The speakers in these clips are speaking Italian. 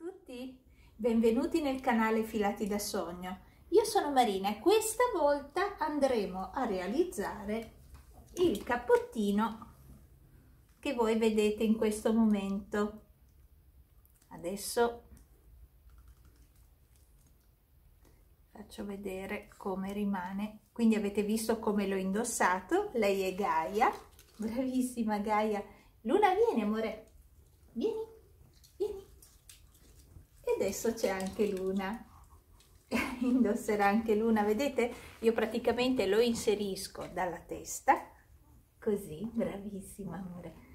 tutti, benvenuti nel canale Filati da Sogno. Io sono Marina e questa volta andremo a realizzare il cappottino che voi vedete in questo momento. Adesso faccio vedere come rimane. Quindi avete visto come l'ho indossato, lei è Gaia, bravissima Gaia. Luna vieni amore, vieni e adesso c'è anche Luna indosserà anche Luna vedete io praticamente lo inserisco dalla testa così bravissima amore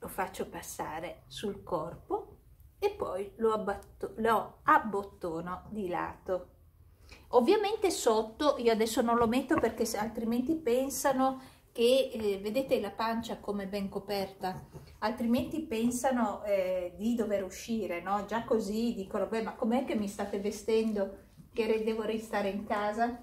lo faccio passare sul corpo e poi lo, abbatto, lo abbottono di lato ovviamente sotto io adesso non lo metto perché se, altrimenti pensano che eh, vedete la pancia come ben coperta, altrimenti pensano eh, di dover uscire, no? Già così dicono, beh, ma com'è che mi state vestendo che devo restare in casa?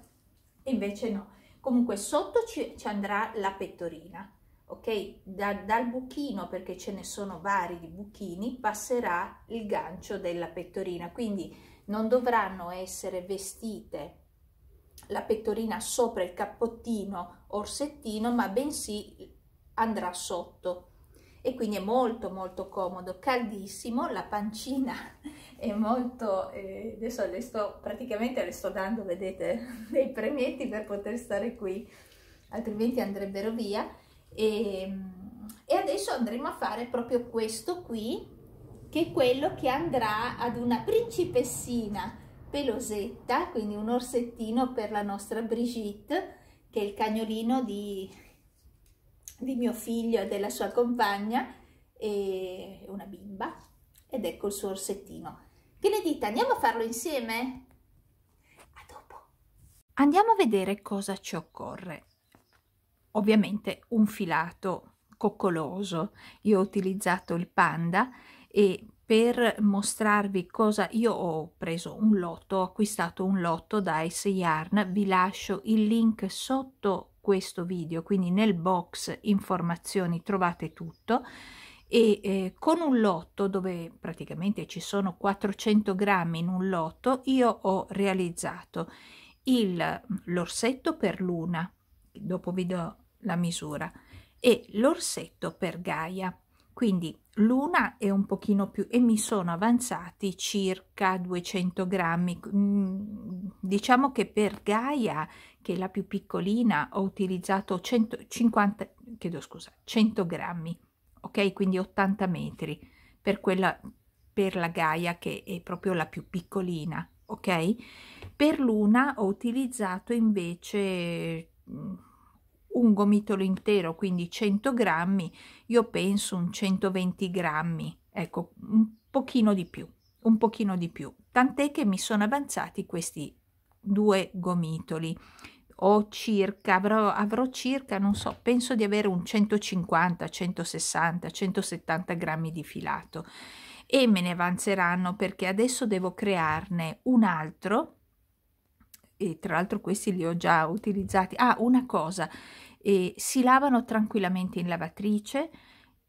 Invece no. Comunque sotto ci, ci andrà la pettorina, ok? Da, dal buchino, perché ce ne sono vari di buchini, passerà il gancio della pettorina, quindi non dovranno essere vestite la pettorina sopra il cappottino orsettino ma bensì andrà sotto e quindi è molto molto comodo caldissimo la pancina è molto eh, adesso le sto praticamente le sto dando vedete dei premetti per poter stare qui altrimenti andrebbero via e, ehm, e adesso andremo a fare proprio questo qui che è quello che andrà ad una principessina pelosetta, quindi un orsettino per la nostra Brigitte, che è il cagnolino di, di mio figlio e della sua compagna, e una bimba, ed ecco il suo orsettino. Che ne dite? Andiamo a farlo insieme? A dopo! Andiamo a vedere cosa ci occorre. Ovviamente un filato coccoloso. Io ho utilizzato il panda e per mostrarvi cosa io ho preso un lotto, ho acquistato un lotto da Ice Yarn, vi lascio il link sotto questo video, quindi nel box informazioni trovate tutto e eh, con un lotto dove praticamente ci sono 400 grammi in un lotto io ho realizzato il l'orsetto per luna dopo vi do la misura e l'orsetto per Gaia quindi l'una è un pochino più e mi sono avanzati circa 200 grammi mm, diciamo che per Gaia che è la più piccolina ho utilizzato 150 chiedo scusa 100 grammi ok quindi 80 metri per quella per la Gaia che è proprio la più piccolina ok per l'una ho utilizzato invece mm, un gomitolo intero, quindi 100 grammi, io penso un 120 grammi, ecco, un pochino di più, un pochino di più. Tant'è che mi sono avanzati questi due gomitoli Ho circa avrò, avrò circa non so penso di avere un 150 160 170 grammi di filato e me ne avanzeranno perché adesso devo crearne un altro e tra l'altro questi li ho già utilizzati ah una cosa e si lavano tranquillamente in lavatrice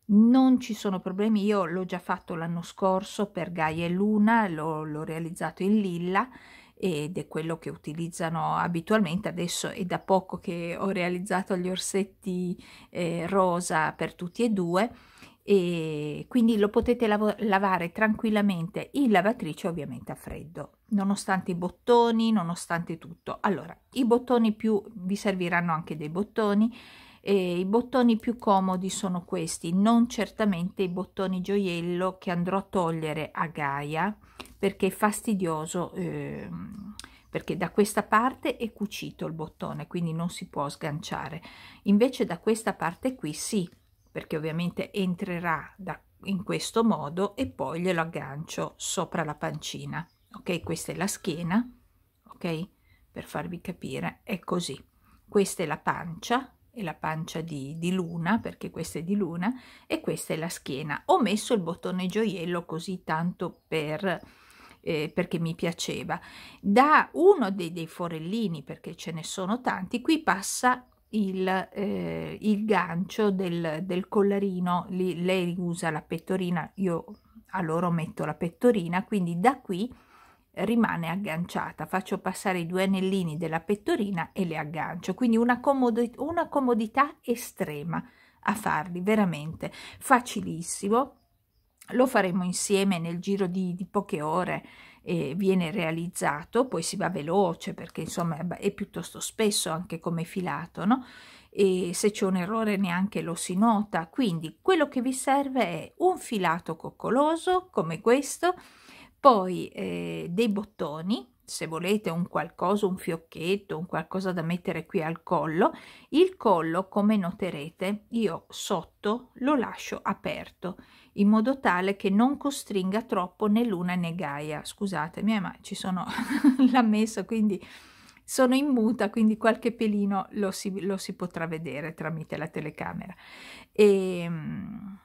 non ci sono problemi io l'ho già fatto l'anno scorso per Gaia e Luna l'ho realizzato in lilla ed è quello che utilizzano abitualmente adesso è da poco che ho realizzato gli orsetti eh, rosa per tutti e due e quindi lo potete lav lavare tranquillamente in lavatrice ovviamente a freddo nonostante i bottoni nonostante tutto allora i bottoni più vi serviranno anche dei bottoni e i bottoni più comodi sono questi non certamente i bottoni gioiello che andrò a togliere a Gaia perché è fastidioso eh, perché da questa parte è cucito il bottone quindi non si può sganciare invece da questa parte qui sì perché ovviamente entrerà da, in questo modo e poi glielo aggancio sopra la pancina ok questa è la schiena ok per farvi capire è così questa è la pancia e la pancia di, di luna perché questa è di luna e questa è la schiena ho messo il bottone gioiello così tanto per eh, perché mi piaceva da uno dei, dei forellini perché ce ne sono tanti qui passa il, eh, il gancio del, del collarino, Lì, lei usa la pettorina, io a loro metto la pettorina, quindi da qui rimane agganciata. Faccio passare i due anellini della pettorina e le aggancio, quindi una, comodi una comodità estrema a farli, veramente facilissimo. Lo faremo insieme nel giro di, di poche ore eh, viene realizzato, poi si va veloce perché insomma è piuttosto spesso anche come filato, no? E se c'è un errore neanche lo si nota, quindi quello che vi serve è un filato coccoloso come questo, poi eh, dei bottoni se volete un qualcosa, un fiocchetto, un qualcosa da mettere qui al collo, il collo come noterete io sotto lo lascio aperto in modo tale che non costringa troppo né l'una né Gaia, scusatemi ma ci sono l'ha messo quindi sono in muta quindi qualche pelino lo si, lo si potrà vedere tramite la telecamera e, ehm,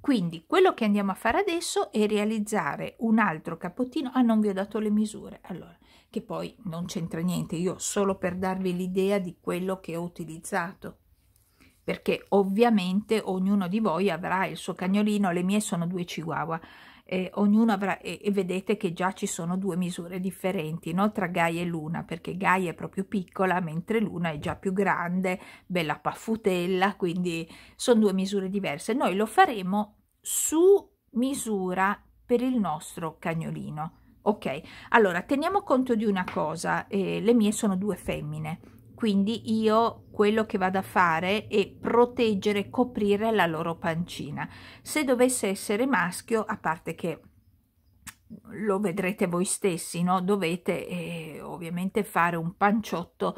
quindi quello che andiamo a fare adesso è realizzare un altro capotino ah non vi ho dato le misure allora che poi non c'entra niente, io solo per darvi l'idea di quello che ho utilizzato perché ovviamente ognuno di voi avrà il suo cagnolino, le mie sono due chihuahua, eh, ognuno avrà, e, e, vedete che già ci sono due misure differenti, no? tra Gaia e Luna, perché Gaia è proprio piccola, mentre Luna è già più grande, bella paffutella, quindi sono due misure diverse. Noi lo faremo su misura per il nostro cagnolino ok allora teniamo conto di una cosa eh, le mie sono due femmine quindi io quello che vado a fare è proteggere coprire la loro pancina se dovesse essere maschio a parte che lo vedrete voi stessi no dovete eh, ovviamente fare un panciotto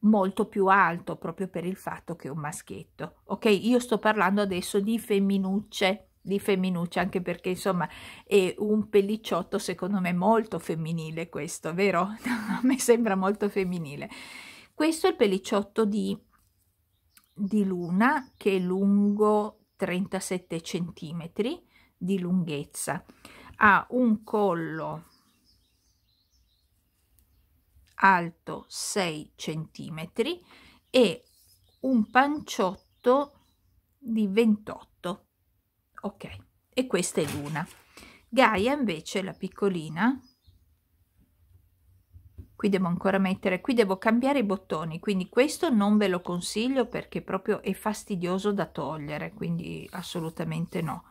molto più alto proprio per il fatto che è un maschietto ok io sto parlando adesso di femminucce di femminuccia, anche perché insomma è un pellicciotto secondo me molto femminile questo, vero? a me sembra molto femminile. Questo è il pellicciotto di, di luna che è lungo 37 centimetri di lunghezza, ha un collo alto 6 centimetri e un panciotto di 28 ok e questa è l'una Gaia invece la piccolina qui devo ancora mettere qui devo cambiare i bottoni quindi questo non ve lo consiglio perché proprio è fastidioso da togliere quindi assolutamente no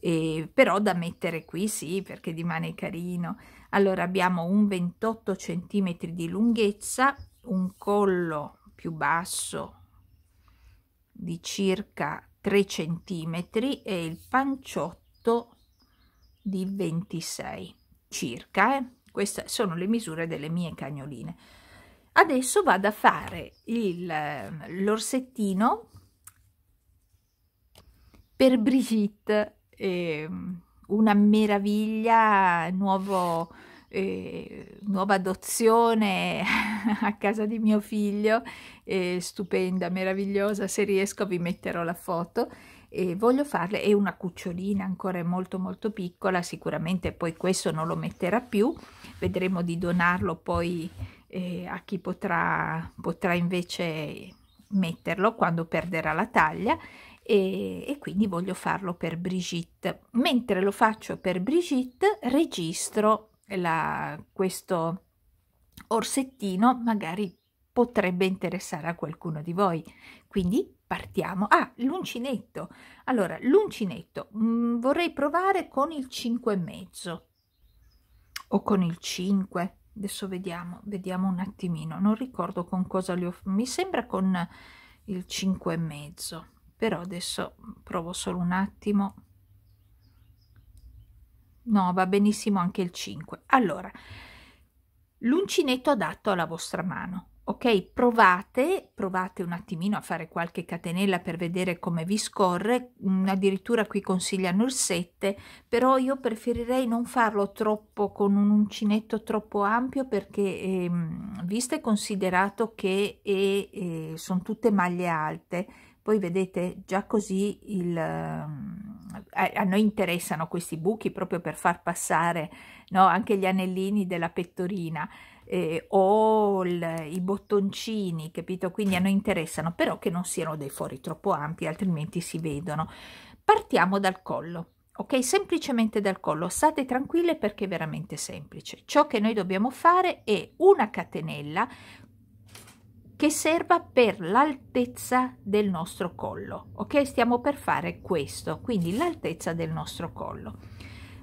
eh, però da mettere qui sì perché dimane carino allora abbiamo un 28 centimetri di lunghezza un collo più basso di circa 3 cm e il panciotto di 26 circa. Eh? Queste sono le misure delle mie cagnoline. Adesso vado a fare ehm, l'orsettino per Brigitte, eh, una meraviglia, nuovo eh, nuova adozione a casa di mio figlio, eh, stupenda, meravigliosa, se riesco vi metterò la foto e voglio farle, è una cucciolina ancora molto molto piccola, sicuramente poi questo non lo metterà più, vedremo di donarlo poi eh, a chi potrà, potrà invece metterlo quando perderà la taglia e, e, quindi voglio farlo per Brigitte. Mentre lo faccio per Brigitte registro la, questo orsettino magari potrebbe interessare a qualcuno di voi. Quindi partiamo. Ah, l'uncinetto. Allora, l'uncinetto mh, mm, vorrei provare con il 5 e mezzo o con il 5. Adesso vediamo, vediamo un attimino. Non ricordo con cosa li ho. Mi sembra con il 5 e mezzo, però adesso provo solo un attimo no va benissimo anche il 5 allora l'uncinetto adatto alla vostra mano ok provate provate un attimino a fare qualche catenella per vedere come vi scorre mm, addirittura qui consigliano il 7 però io preferirei non farlo troppo con un uncinetto troppo ampio perché ehm, visto e considerato che eh, sono tutte maglie alte poi vedete già così il a, noi interessano questi buchi proprio per far passare no, anche gli anellini della pettorina eh, o il, i bottoncini, capito? Quindi a noi interessano, però che non siano dei fori troppo ampi, altrimenti si vedono. Partiamo dal collo ok? Semplicemente dal collo, state tranquille perché è veramente semplice. Ciò che noi dobbiamo fare è una catenella che serva per l'altezza del nostro collo ok stiamo per fare questo quindi l'altezza del nostro collo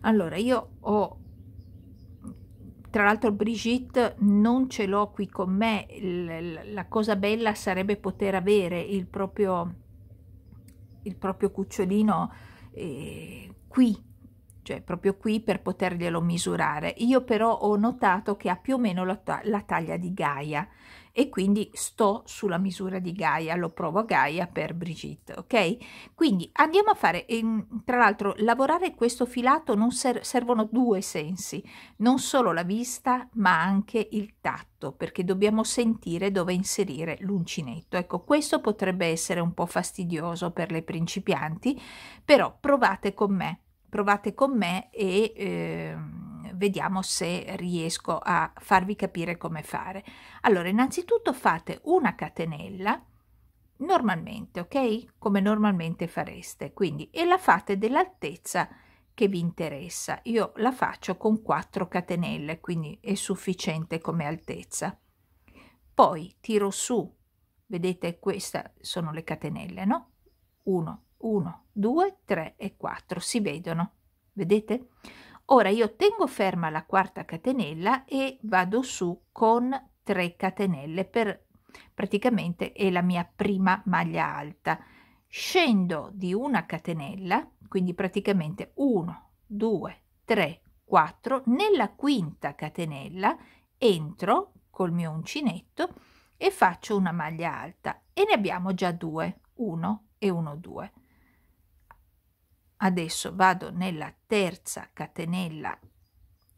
allora io ho tra l'altro Brigitte non ce l'ho qui con me la cosa bella sarebbe poter avere il proprio il proprio cucciolino eh, qui cioè proprio qui per poterglielo misurare io però ho notato che ha più o meno la, ta la taglia di Gaia e quindi sto sulla misura di Gaia, lo provo Gaia per Brigitte, ok? Quindi andiamo a fare, ehm, tra l'altro lavorare questo filato non ser servono due sensi, non solo la vista ma anche il tatto perché dobbiamo sentire dove inserire l'uncinetto. Ecco, questo potrebbe essere un po' fastidioso per le principianti, però provate con me, provate con me e... Ehm, vediamo se riesco a farvi capire come fare. Allora, innanzitutto fate una catenella normalmente, ok? Come normalmente fareste, quindi e la fate dell'altezza che vi interessa. Io la faccio con 4 catenelle, quindi è sufficiente come altezza. Poi tiro su, vedete queste sono le catenelle, no? 1, 1, 2, 3 e 4, si vedono, vedete? Ora io tengo ferma la quarta catenella e vado su con 3 catenelle per praticamente è la mia prima maglia alta. Scendo di una catenella, quindi praticamente 1, 2, 3, 4, nella quinta catenella entro col mio uncinetto e faccio una maglia alta e ne abbiamo già due, 1 e 1, 2 adesso vado nella terza catenella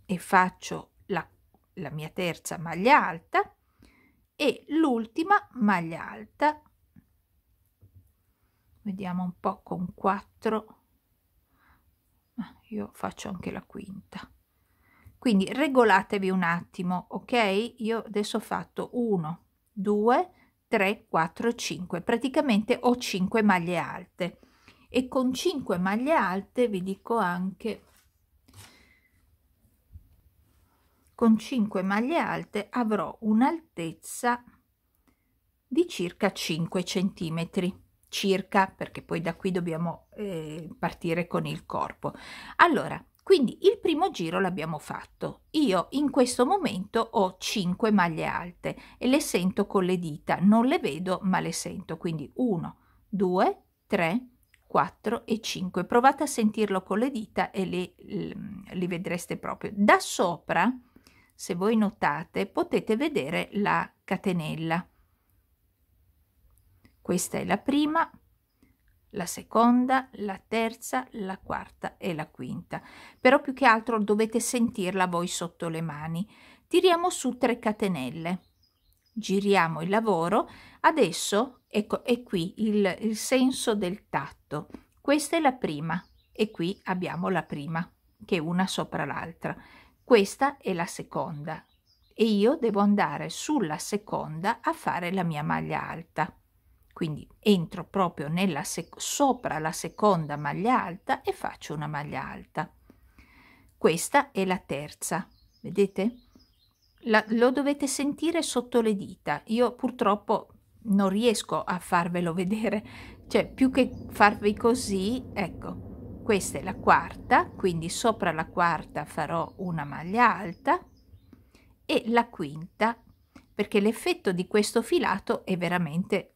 e faccio la, la mia terza maglia alta e l'ultima maglia alta vediamo un po con 4 io faccio anche la quinta quindi regolatevi un attimo ok io adesso ho fatto 1 2 3 4 5 praticamente ho 5 maglie alte e con 5 maglie alte vi dico anche con 5 maglie alte avrò un'altezza di circa 5 centimetri circa perché poi da qui dobbiamo eh, partire con il corpo allora quindi il primo giro l'abbiamo fatto io in questo momento ho 5 maglie alte e le sento con le dita non le vedo ma le sento quindi 1 2 3 4 e 5. Provate a sentirlo con le dita e li, li vedreste proprio. Da sopra, se voi notate, potete vedere la catenella. Questa è la prima, la seconda, la terza, la quarta e la quinta. Però più che altro dovete sentirla voi sotto le mani. Tiriamo su 3 catenelle. Giriamo il lavoro. Adesso Ecco, è qui il, il senso del tatto. Questa è la prima e qui abbiamo la prima, che è una sopra l'altra. Questa è la seconda e io devo andare sulla seconda a fare la mia maglia alta. Quindi entro proprio nella sopra la seconda maglia alta e faccio una maglia alta. Questa è la terza, vedete? La, lo dovete sentire sotto le dita. Io purtroppo non riesco a farvelo vedere cioè più che farvi così ecco questa è la quarta quindi sopra la quarta farò una maglia alta e la quinta perché l'effetto di questo filato è veramente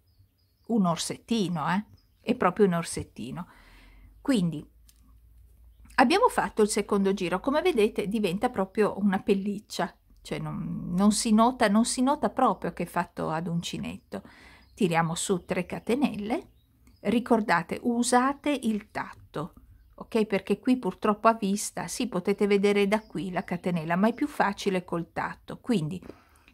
un orsettino eh? è proprio un orsettino quindi abbiamo fatto il secondo giro come vedete diventa proprio una pelliccia cioè non, non, si nota, non si nota proprio che è fatto ad uncinetto. Tiriamo su 3 catenelle, ricordate usate il tatto, ok? Perché qui purtroppo a vista, sì potete vedere da qui la catenella, ma è più facile col tatto, quindi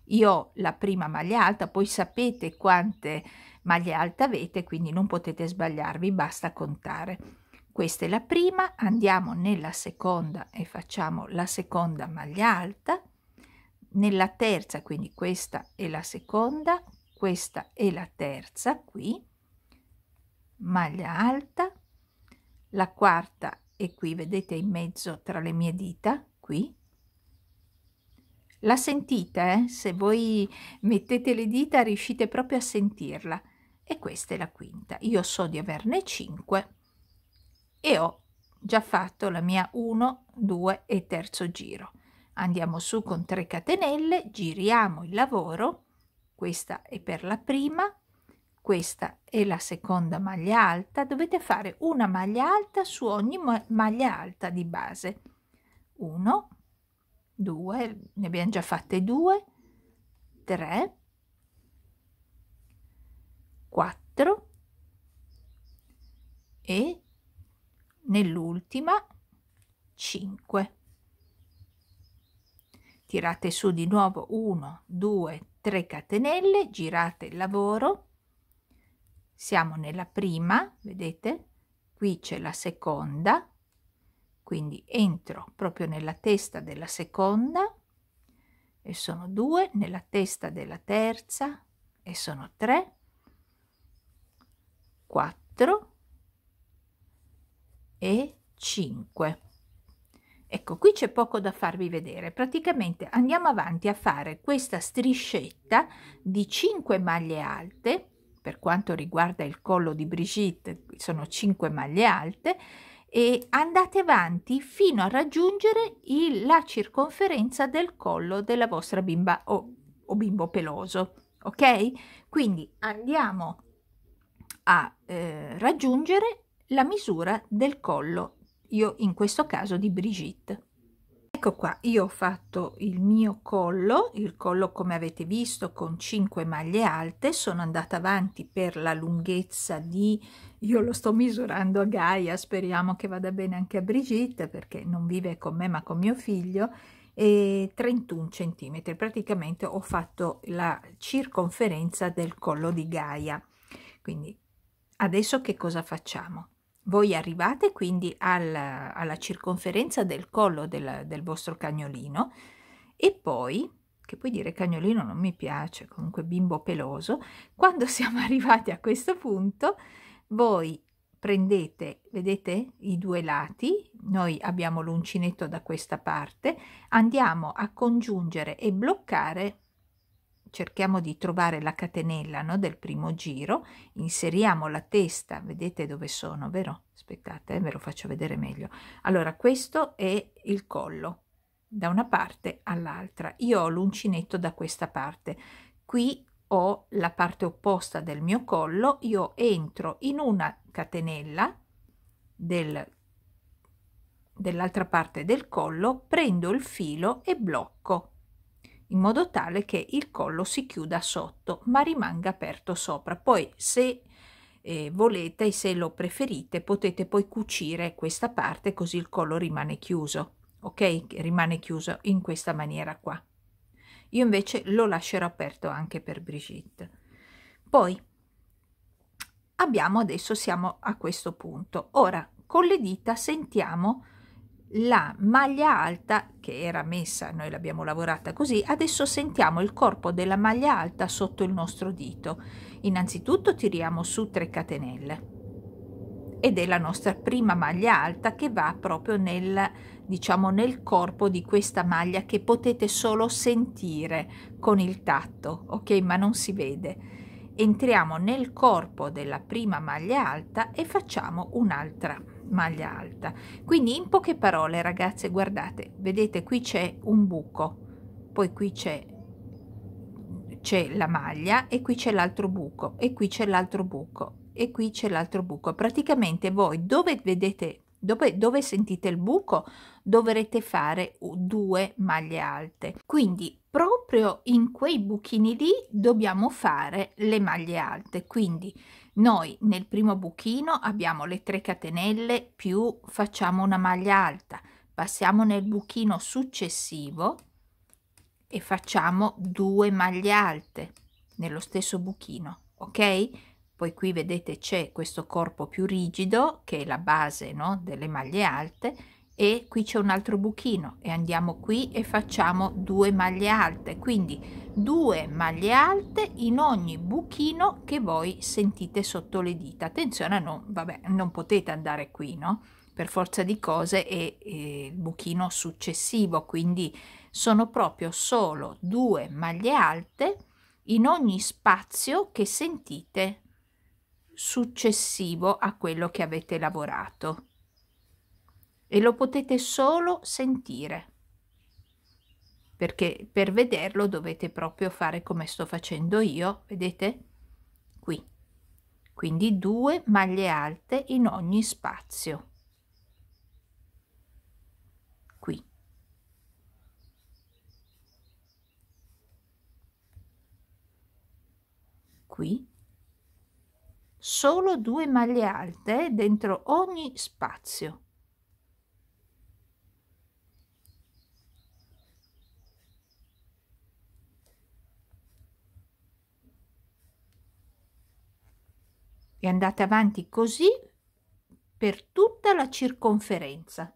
io ho la prima maglia alta, poi sapete quante maglie alte avete, quindi non potete sbagliarvi, basta contare. Questa è la prima, andiamo nella seconda e facciamo la seconda maglia alta, nella terza, quindi questa è la seconda, questa è la terza qui, maglia alta, la quarta è qui, vedete in mezzo tra le mie dita, qui. La sentite, eh? se voi mettete le dita riuscite proprio a sentirla. E questa è la quinta. Io so di averne 5 e ho già fatto la mia 1, 2 e terzo giro. Andiamo su con 3 catenelle, giriamo il lavoro, questa è per la prima, questa è la seconda maglia alta, dovete fare una maglia alta su ogni maglia alta di base. 1, 2, ne abbiamo già fatte 2, 3, 4 e nell'ultima 5 tirate su di nuovo 1 2 3 catenelle girate il lavoro siamo nella prima vedete qui c'è la seconda quindi entro proprio nella testa della seconda e sono 2 nella testa della terza e sono 3 4 e 5 Ecco, qui c'è poco da farvi vedere. Praticamente andiamo avanti a fare questa striscetta di 5 maglie alte, per quanto riguarda il collo di Brigitte sono 5 maglie alte, e andate avanti fino a raggiungere il, la circonferenza del collo della vostra bimba o, o bimbo peloso. Ok? Quindi andiamo a eh, raggiungere la misura del collo io in questo caso di Brigitte ecco qua io ho fatto il mio collo il collo come avete visto con 5 maglie alte sono andata avanti per la lunghezza di io lo sto misurando a Gaia speriamo che vada bene anche a Brigitte perché non vive con me ma con mio figlio e 31 centimetri praticamente ho fatto la circonferenza del collo di Gaia quindi adesso che cosa facciamo voi arrivate quindi alla, alla circonferenza del collo del, del vostro cagnolino e poi che puoi dire cagnolino non mi piace, comunque bimbo peloso, quando siamo arrivati a questo punto, voi prendete, vedete i due lati, noi abbiamo l'uncinetto da questa parte, andiamo a congiungere e bloccare cerchiamo di trovare la catenella no, del primo giro, inseriamo la testa, vedete dove sono, vero? Aspettate, eh, ve lo faccio vedere meglio. Allora, questo è il collo, da una parte all'altra. Io ho l'uncinetto da questa parte, qui ho la parte opposta del mio collo, io entro in una catenella del, dell'altra parte del collo, prendo il filo e blocco in modo tale che il collo si chiuda sotto ma rimanga aperto sopra. Poi se eh, volete e se lo preferite potete poi cucire questa parte così il collo rimane chiuso, ok? Rimane chiuso in questa maniera qua. Io invece lo lascerò aperto anche per Brigitte. Poi abbiamo adesso siamo a questo punto. Ora con le dita sentiamo la maglia alta che era messa, noi l'abbiamo lavorata così, adesso sentiamo il corpo della maglia alta sotto il nostro dito. Innanzitutto tiriamo su 3 catenelle ed è la nostra prima maglia alta che va proprio nel, diciamo, nel corpo di questa maglia che potete solo sentire con il tatto, ok? Ma non si vede. Entriamo nel corpo della prima maglia alta e facciamo un'altra maglia maglia alta. Quindi in poche parole ragazze guardate, vedete qui c'è un buco, poi qui c'è c'è la maglia e qui c'è l'altro buco e qui c'è l'altro buco e qui c'è l'altro buco. Praticamente voi dove vedete dove, dove, sentite il buco dovrete fare due maglie alte quindi proprio in quei buchini lì dobbiamo fare le maglie alte quindi noi nel primo buchino abbiamo le 3 catenelle più facciamo una maglia alta, passiamo nel buchino successivo e facciamo due maglie alte nello stesso buchino, ok? Poi qui vedete c'è questo corpo più rigido che è la base no, delle maglie alte, e qui c'è un altro buchino e andiamo qui e facciamo due maglie alte quindi due maglie alte in ogni buchino che voi sentite sotto le dita attenzione non, vabbè, non potete andare qui no per forza di cose e, e il buchino successivo quindi sono proprio solo due maglie alte in ogni spazio che sentite successivo a quello che avete lavorato e lo potete solo sentire perché per vederlo dovete proprio fare come sto facendo io vedete qui quindi due maglie alte in ogni spazio qui qui solo due maglie alte dentro ogni spazio e andate avanti così per tutta la circonferenza.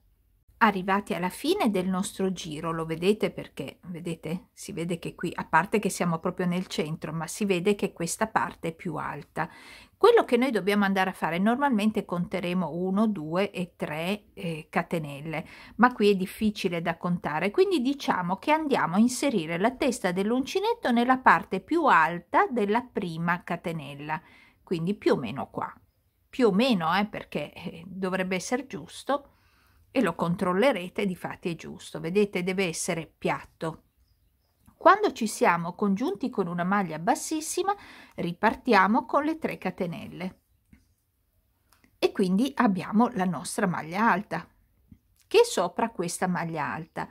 Arrivati alla fine del nostro giro, lo vedete perché, vedete, si vede che qui, a parte che siamo proprio nel centro, ma si vede che questa parte è più alta. Quello che noi dobbiamo andare a fare, normalmente conteremo 1, 2 e 3 eh, catenelle, ma qui è difficile da contare, quindi diciamo che andiamo a inserire la testa dell'uncinetto nella parte più alta della prima catenella quindi più o meno qua più o meno eh, perché eh, dovrebbe essere giusto e lo controllerete di fatti è giusto vedete deve essere piatto quando ci siamo congiunti con una maglia bassissima ripartiamo con le 3 catenelle e quindi abbiamo la nostra maglia alta che sopra questa maglia alta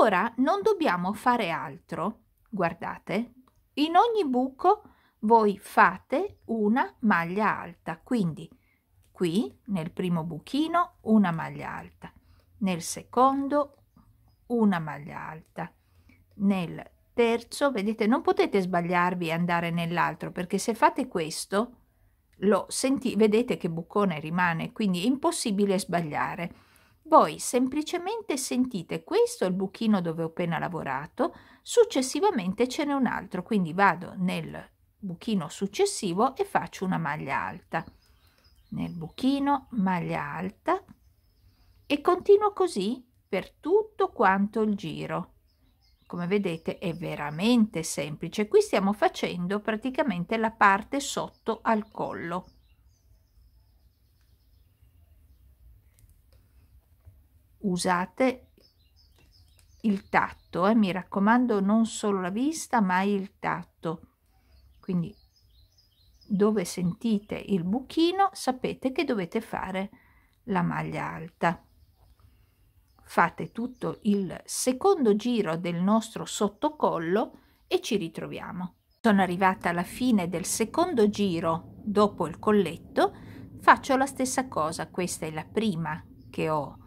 ora non dobbiamo fare altro guardate in ogni buco voi fate una maglia alta quindi qui nel primo buchino una maglia alta nel secondo una maglia alta nel terzo vedete non potete sbagliarvi e andare nell'altro perché se fate questo lo senti vedete che bucone rimane quindi è impossibile sbagliare voi semplicemente sentite questo è il buchino dove ho appena lavorato successivamente ce n'è un altro quindi vado nel buchino successivo e faccio una maglia alta nel buchino maglia alta e continuo così per tutto quanto il giro come vedete è veramente semplice qui stiamo facendo praticamente la parte sotto al collo usate il tatto e eh? mi raccomando non solo la vista ma il tatto quindi dove sentite il buchino sapete che dovete fare la maglia alta. Fate tutto il secondo giro del nostro sottocollo e ci ritroviamo. Sono arrivata alla fine del secondo giro dopo il colletto, faccio la stessa cosa, questa è la prima che ho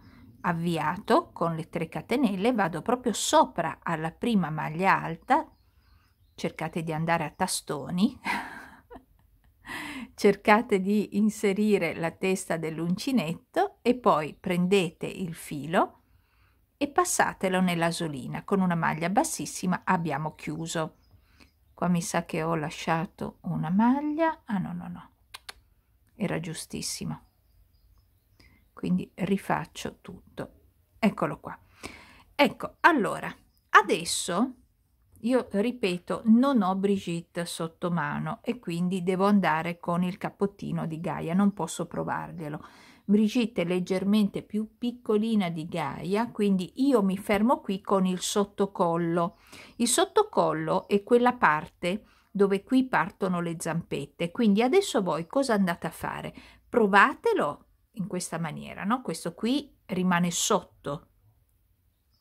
avviato con le 3 catenelle, vado proprio sopra alla prima maglia alta, cercate di andare a tastoni, cercate di inserire la testa dell'uncinetto e poi prendete il filo e passatelo nell'asolina con una maglia bassissima abbiamo chiuso qua mi sa che ho lasciato una maglia ah no no no era giustissimo quindi rifaccio tutto eccolo qua ecco allora adesso io ripeto, non ho Brigitte sotto mano e quindi devo andare con il cappottino di Gaia, non posso provarglielo. Brigitte è leggermente più piccolina di Gaia, quindi io mi fermo qui con il sottocollo. Il sottocollo è quella parte dove qui partono le zampette, quindi adesso voi cosa andate a fare? Provatelo in questa maniera, no? Questo qui rimane sotto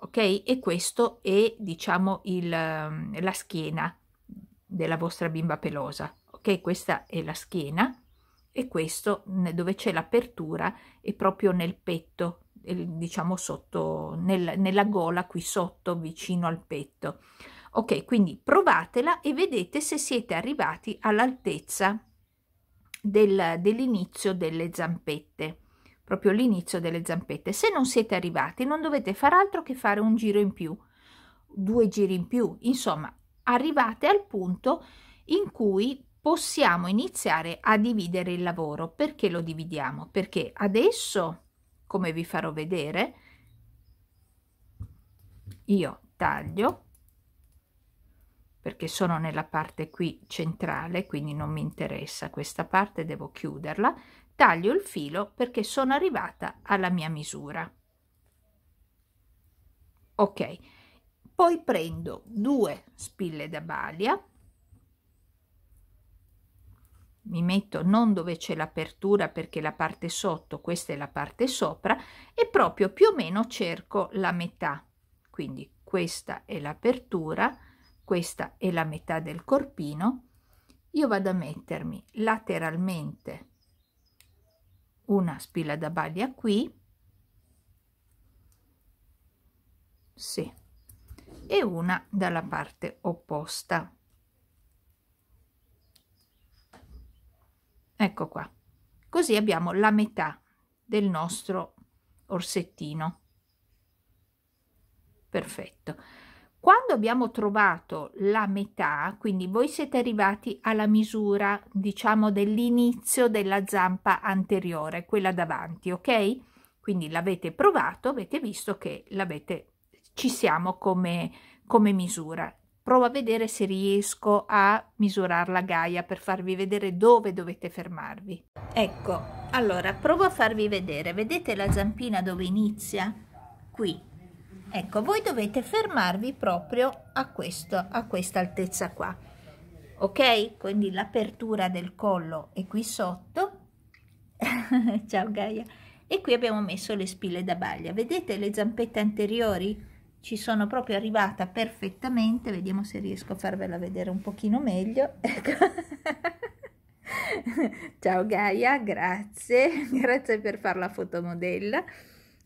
ok? E questo è, diciamo, il, ehm, la schiena della vostra bimba pelosa, ok? Questa è la schiena e questo dove c'è l'apertura è proprio nel petto, diciamo sotto, nel, nella gola qui sotto, vicino al petto. Ok, quindi provatela e vedete se siete arrivati all'altezza del, dell'inizio delle zampette proprio l'inizio delle zampette. Se non siete arrivati non dovete far altro che fare un giro in più, due giri in più, insomma arrivate al punto in cui possiamo iniziare a dividere il lavoro. Perché lo dividiamo? Perché adesso, come vi farò vedere, io taglio perché sono nella parte qui centrale, quindi non mi interessa questa parte, devo chiuderla taglio il filo perché sono arrivata alla mia misura ok poi prendo due spille da balia mi metto non dove c'è l'apertura perché la parte sotto questa è la parte sopra e proprio più o meno cerco la metà quindi questa è l'apertura questa è la metà del corpino io vado a mettermi lateralmente una spilla da baglia qui sì e una dalla parte opposta ecco qua così abbiamo la metà del nostro orsettino perfetto quando abbiamo trovato la metà, quindi voi siete arrivati alla misura, diciamo, dell'inizio della zampa anteriore, quella davanti, ok? Quindi l'avete provato, avete visto che l'avete, ci siamo come, come misura. Provo a vedere se riesco a misurarla la Gaia per farvi vedere dove dovete fermarvi. Ecco, allora provo a farvi vedere. Vedete la zampina dove inizia? Qui, ecco voi dovete fermarvi proprio a questo a questa altezza qua ok quindi l'apertura del collo è qui sotto ciao Gaia e qui abbiamo messo le spille da baglia vedete le zampette anteriori ci sono proprio arrivata perfettamente vediamo se riesco a farvela vedere un pochino meglio ecco. ciao Gaia grazie grazie per far la fotomodella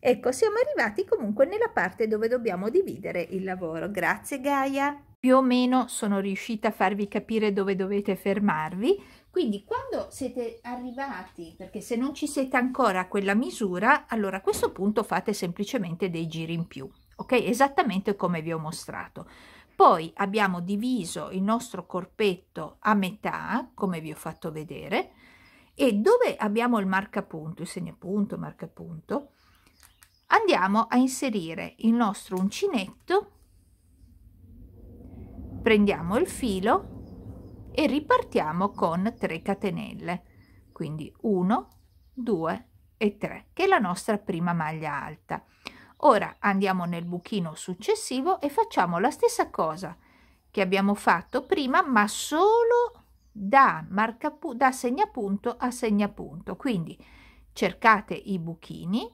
Ecco, siamo arrivati comunque nella parte dove dobbiamo dividere il lavoro. Grazie Gaia. Più o meno sono riuscita a farvi capire dove dovete fermarvi. Quindi quando siete arrivati, perché se non ci siete ancora a quella misura, allora a questo punto fate semplicemente dei giri in più, ok? Esattamente come vi ho mostrato. Poi abbiamo diviso il nostro corpetto a metà, come vi ho fatto vedere, e dove abbiamo il marcapunto, il segnapunto, marcapunto, andiamo a inserire il nostro uncinetto prendiamo il filo e ripartiamo con 3 catenelle quindi 1 2 e 3 che è la nostra prima maglia alta ora andiamo nel buchino successivo e facciamo la stessa cosa che abbiamo fatto prima ma solo da, marca, da segnapunto a segnapunto quindi cercate i buchini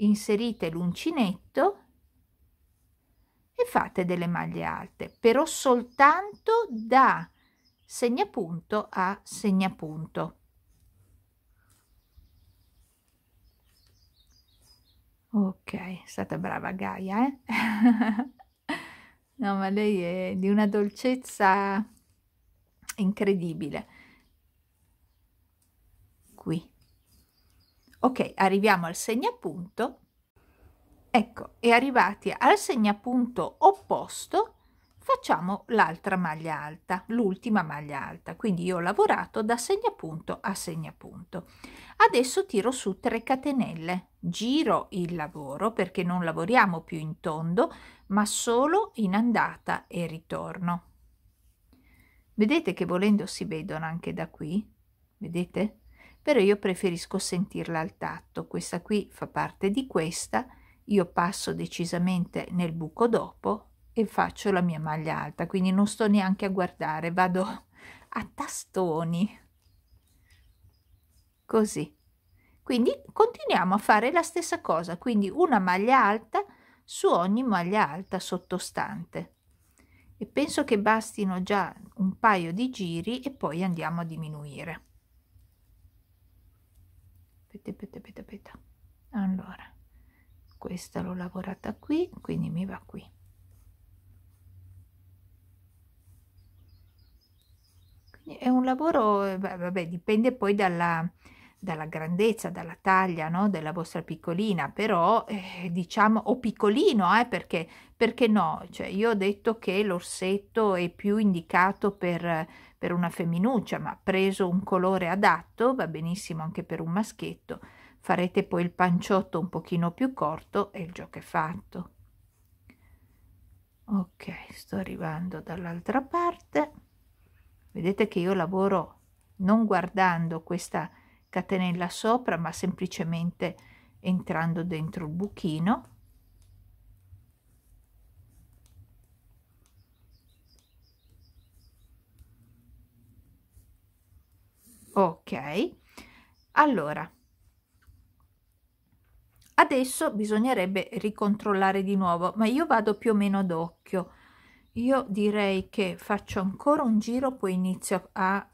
inserite l'uncinetto e fate delle maglie alte però soltanto da segnapunto a segnapunto ok è stata brava Gaia eh? no ma lei è di una dolcezza incredibile qui Ok, arriviamo al segnapunto. Ecco, e arrivati al segnapunto opposto, facciamo l'altra maglia alta, l'ultima maglia alta. Quindi io ho lavorato da segnapunto a segnapunto. Adesso tiro su 3 catenelle, giro il lavoro perché non lavoriamo più in tondo, ma solo in andata e ritorno. Vedete che volendo si vedono anche da qui? Vedete? però io preferisco sentirla al tatto. Questa qui fa parte di questa, io passo decisamente nel buco dopo e faccio la mia maglia alta, quindi non sto neanche a guardare, vado a tastoni. Così. Quindi continuiamo a fare la stessa cosa, quindi una maglia alta su ogni maglia alta sottostante. E penso che bastino già un paio di giri e poi andiamo a diminuire aspetta aspetta aspetta aspetta allora questa l'ho lavorata qui quindi mi va qui quindi è un lavoro beh, vabbè dipende poi dalla, dalla grandezza dalla taglia no? della vostra piccolina però eh, diciamo o piccolino eh, perché perché no cioè io ho detto che l'orsetto è più indicato per per una femminuccia, ma preso un colore adatto, va benissimo anche per un maschietto, farete poi il panciotto un pochino più corto e il gioco è fatto. Ok, sto arrivando dall'altra parte. Vedete che io lavoro non guardando questa catenella sopra, ma semplicemente entrando dentro il buchino ok allora adesso bisognerebbe ricontrollare di nuovo ma io vado più o meno d'occhio io direi che faccio ancora un giro poi inizio a,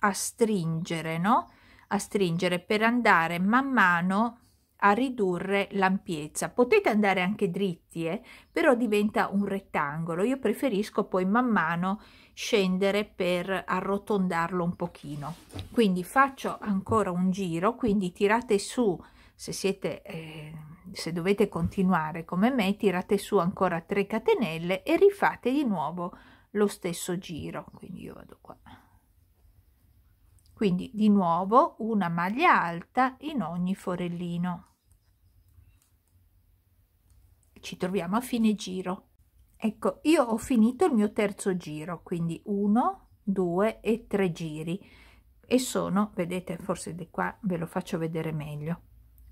a stringere no a stringere per andare man mano a ridurre l'ampiezza. Potete andare anche dritti, eh? però diventa un rettangolo. Io preferisco poi man mano scendere per arrotondarlo un pochino. Quindi faccio ancora un giro, quindi tirate su se siete eh, se dovete continuare come me, tirate su ancora 3 catenelle e rifate di nuovo lo stesso giro. Quindi io vado qua quindi di nuovo una maglia alta in ogni forellino ci troviamo a fine giro ecco io ho finito il mio terzo giro quindi 1 2 e 3 giri e sono vedete forse di qua ve lo faccio vedere meglio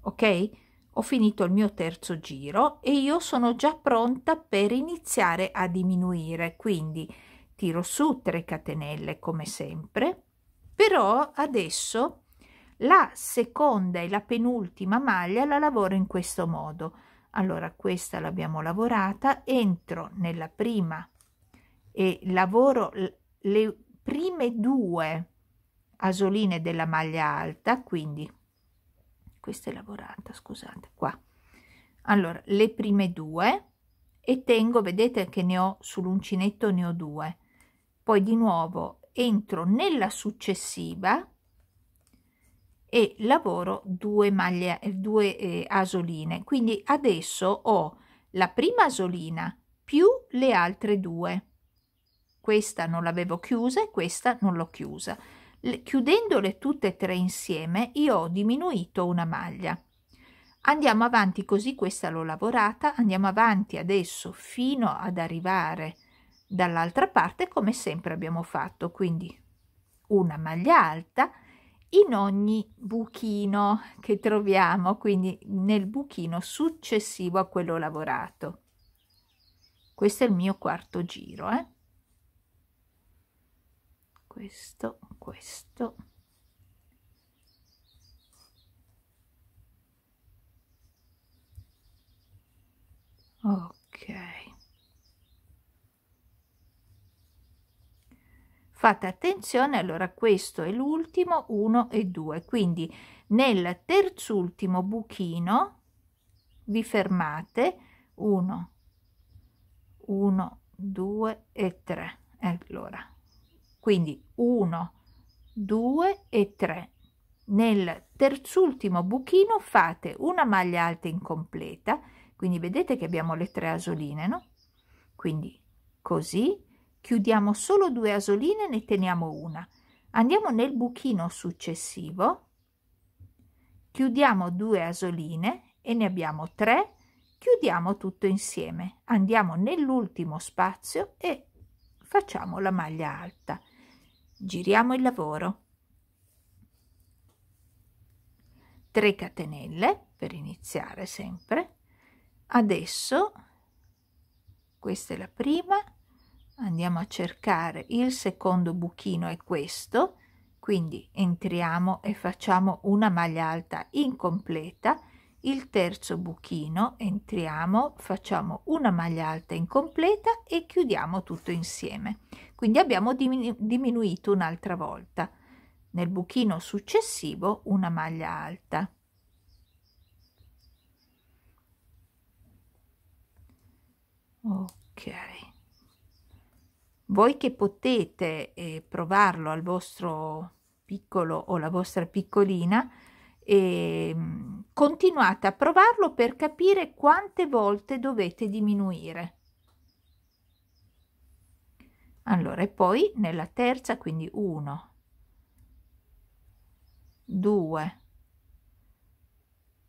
ok ho finito il mio terzo giro e io sono già pronta per iniziare a diminuire quindi tiro su 3 catenelle come sempre però adesso la seconda e la penultima maglia la lavoro in questo modo allora questa l'abbiamo lavorata entro nella prima e lavoro le prime due asoline della maglia alta quindi questa è lavorata scusate qua allora le prime due e tengo vedete che ne ho sull'uncinetto ne ho due poi di nuovo entro nella successiva e lavoro due maglie due eh, asoline quindi adesso ho la prima asolina più le altre due questa non l'avevo chiusa e questa non l'ho chiusa le, chiudendole tutte e tre insieme io ho diminuito una maglia andiamo avanti così questa l'ho lavorata andiamo avanti adesso fino ad arrivare dall'altra parte come sempre abbiamo fatto quindi una maglia alta in ogni buchino che troviamo, quindi nel buchino successivo a quello lavorato. Questo è il mio quarto giro, eh? Questo, questo. Ok. Fate attenzione, allora questo è l'ultimo 1 e 2, quindi nel terzultimo buchino vi fermate 1, 1, 2 e 3. Allora, quindi 1, 2 e 3. Nel terzultimo buchino fate una maglia alta incompleta, quindi vedete che abbiamo le tre asoline, no? Quindi così Chiudiamo solo due asoline, ne teniamo una. Andiamo nel buchino successivo, chiudiamo due asoline e ne abbiamo tre, chiudiamo tutto insieme. Andiamo nell'ultimo spazio e facciamo la maglia alta. Giriamo il lavoro. 3 catenelle per iniziare sempre. Adesso questa è la prima andiamo a cercare il secondo buchino è questo quindi entriamo e facciamo una maglia alta incompleta il terzo buchino entriamo facciamo una maglia alta incompleta e chiudiamo tutto insieme quindi abbiamo diminu diminuito un'altra volta nel buchino successivo una maglia alta ok voi che potete eh, provarlo al vostro piccolo o la vostra piccolina e ehm, continuate a provarlo per capire quante volte dovete diminuire allora e poi nella terza quindi 1 2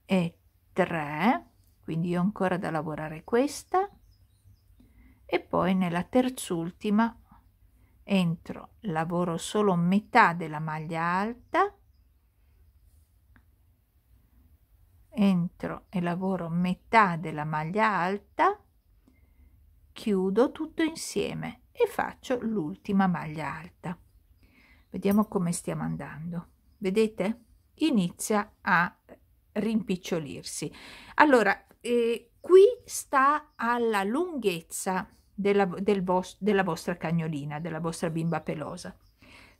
e 3 quindi ho ancora da lavorare questa e poi nella terzultima entro, lavoro solo metà della maglia alta, entro e lavoro metà della maglia alta, chiudo tutto insieme e faccio l'ultima maglia alta. Vediamo come stiamo andando. Vedete? Inizia a rimpicciolirsi. Allora, eh, qui sta alla lunghezza della, del vos, della vostra cagnolina, della vostra bimba pelosa.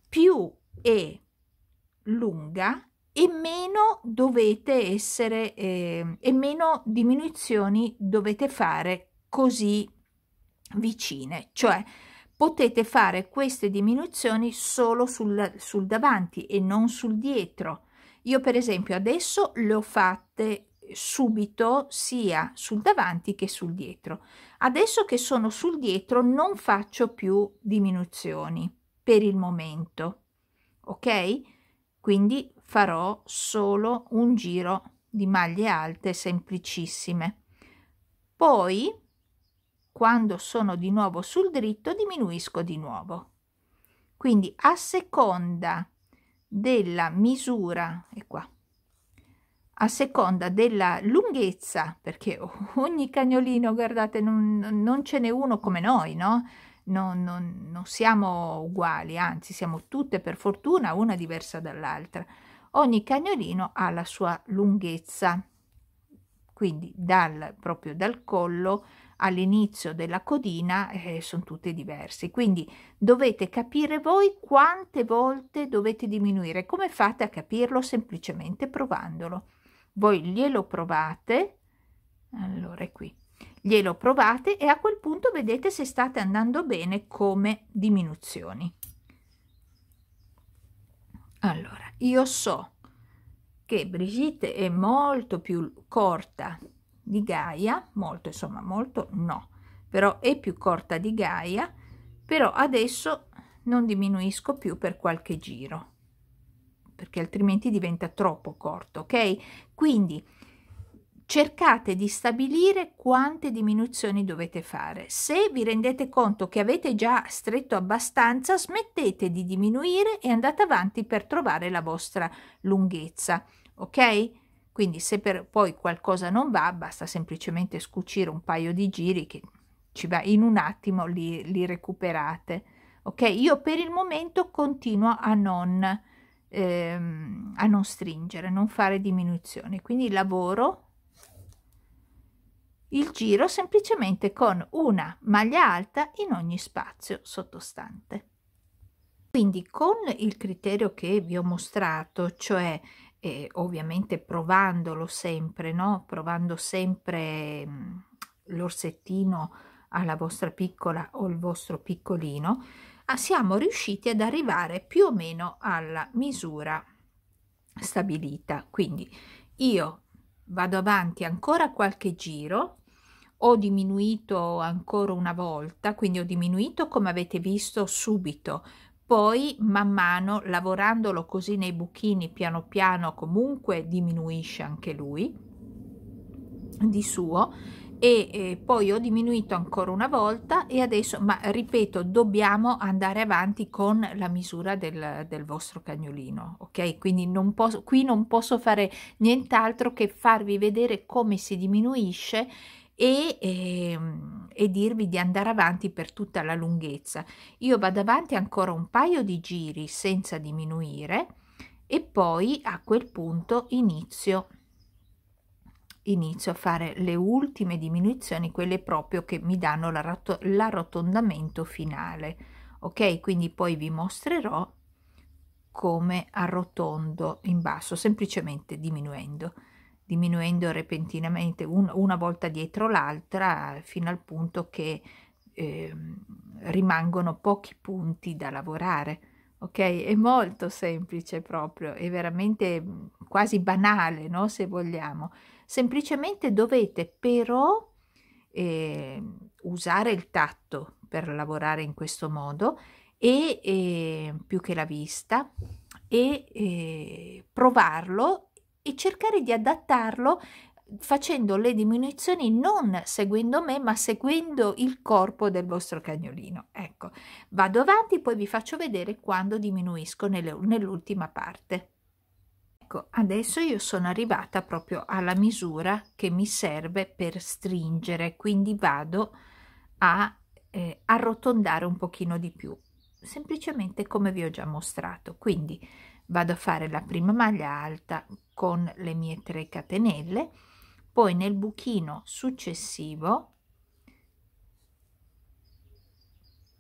Più è lunga e meno dovete essere eh, e meno diminuzioni dovete fare così vicine, cioè potete fare queste diminuzioni solo sul, sul davanti e non sul dietro. Io per esempio adesso le ho fatte subito sia sul davanti che sul dietro. Adesso che sono sul dietro non faccio più diminuzioni per il momento, ok? Quindi farò solo un giro di maglie alte semplicissime. Poi, quando sono di nuovo sul dritto, diminuisco di nuovo. Quindi a seconda della misura, e qua a seconda della lunghezza, perché ogni cagnolino, guardate, non, non ce n'è uno come noi, no? Non, non, non, siamo uguali, anzi siamo tutte per fortuna una diversa dall'altra. Ogni cagnolino ha la sua lunghezza, quindi dal, proprio dal collo all'inizio della codina eh, sono tutte diverse. Quindi dovete capire voi quante volte dovete diminuire. Come fate a capirlo? Semplicemente provandolo voi glielo provate allora è qui glielo provate e a quel punto vedete se state andando bene come diminuzioni allora io so che Brigitte è molto più corta di Gaia molto insomma molto no però è più corta di Gaia però adesso non diminuisco più per qualche giro perché altrimenti diventa troppo corto, ok? Quindi cercate di stabilire quante diminuzioni dovete fare. Se vi rendete conto che avete già stretto abbastanza, smettete di diminuire e andate avanti per trovare la vostra lunghezza, ok? Quindi se per poi qualcosa non va, basta semplicemente scucire un paio di giri che ci va in un attimo li, li recuperate. Ok, io per il momento continuo a non ehm, a non stringere, non fare diminuzioni. Quindi lavoro il giro semplicemente con una maglia alta in ogni spazio sottostante. Quindi con il criterio che vi ho mostrato, cioè eh, ovviamente provandolo sempre, no? provando sempre mm, l'orsettino alla vostra piccola o il vostro piccolino, Ah, siamo riusciti ad arrivare più o meno alla misura stabilita. Quindi io vado avanti ancora qualche giro, ho diminuito ancora una volta, quindi ho diminuito come avete visto subito, poi man mano lavorandolo così nei buchini piano piano comunque diminuisce anche lui di suo e eh, poi ho diminuito ancora una volta e adesso ma ripeto dobbiamo andare avanti con la misura del, del vostro cagnolino ok quindi non posso qui non posso fare nient'altro che farvi vedere come si diminuisce e, e, ehm, e, dirvi di andare avanti per tutta la lunghezza. Io vado avanti ancora un paio di giri senza diminuire e poi a quel punto inizio inizio a fare le ultime diminuzioni, quelle proprio che mi danno l'arrotondamento finale. Ok, quindi poi vi mostrerò come arrotondo in basso, semplicemente diminuendo, diminuendo repentinamente un, una volta dietro l'altra fino al punto che eh, rimangono pochi punti da lavorare. Ok, è molto semplice proprio, è veramente quasi banale, no? Se vogliamo semplicemente dovete però eh, usare il tatto per lavorare in questo modo e eh, più che la vista e eh, provarlo e cercare di adattarlo facendo le diminuzioni non seguendo me ma seguendo il corpo del vostro cagnolino ecco vado avanti poi vi faccio vedere quando diminuisco nell'ultima parte Ecco, adesso io sono arrivata proprio alla misura che mi serve per stringere, quindi vado a eh, arrotondare un pochino di più, semplicemente come vi ho già mostrato. Quindi vado a fare la prima maglia alta con le mie 3 catenelle, poi nel buchino successivo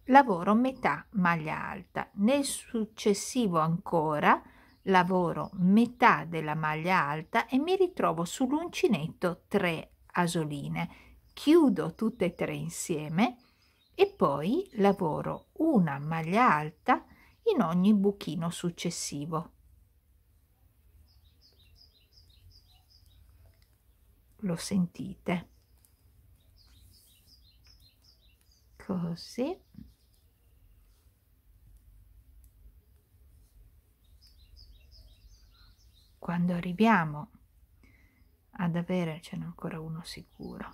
lavoro metà maglia alta, nel successivo ancora lavoro metà della maglia alta e mi ritrovo sull'uncinetto 3 asoline chiudo tutte e tre insieme e poi lavoro una maglia alta in ogni buchino successivo lo sentite così quando arriviamo ad avere ce n'è ancora uno sicuro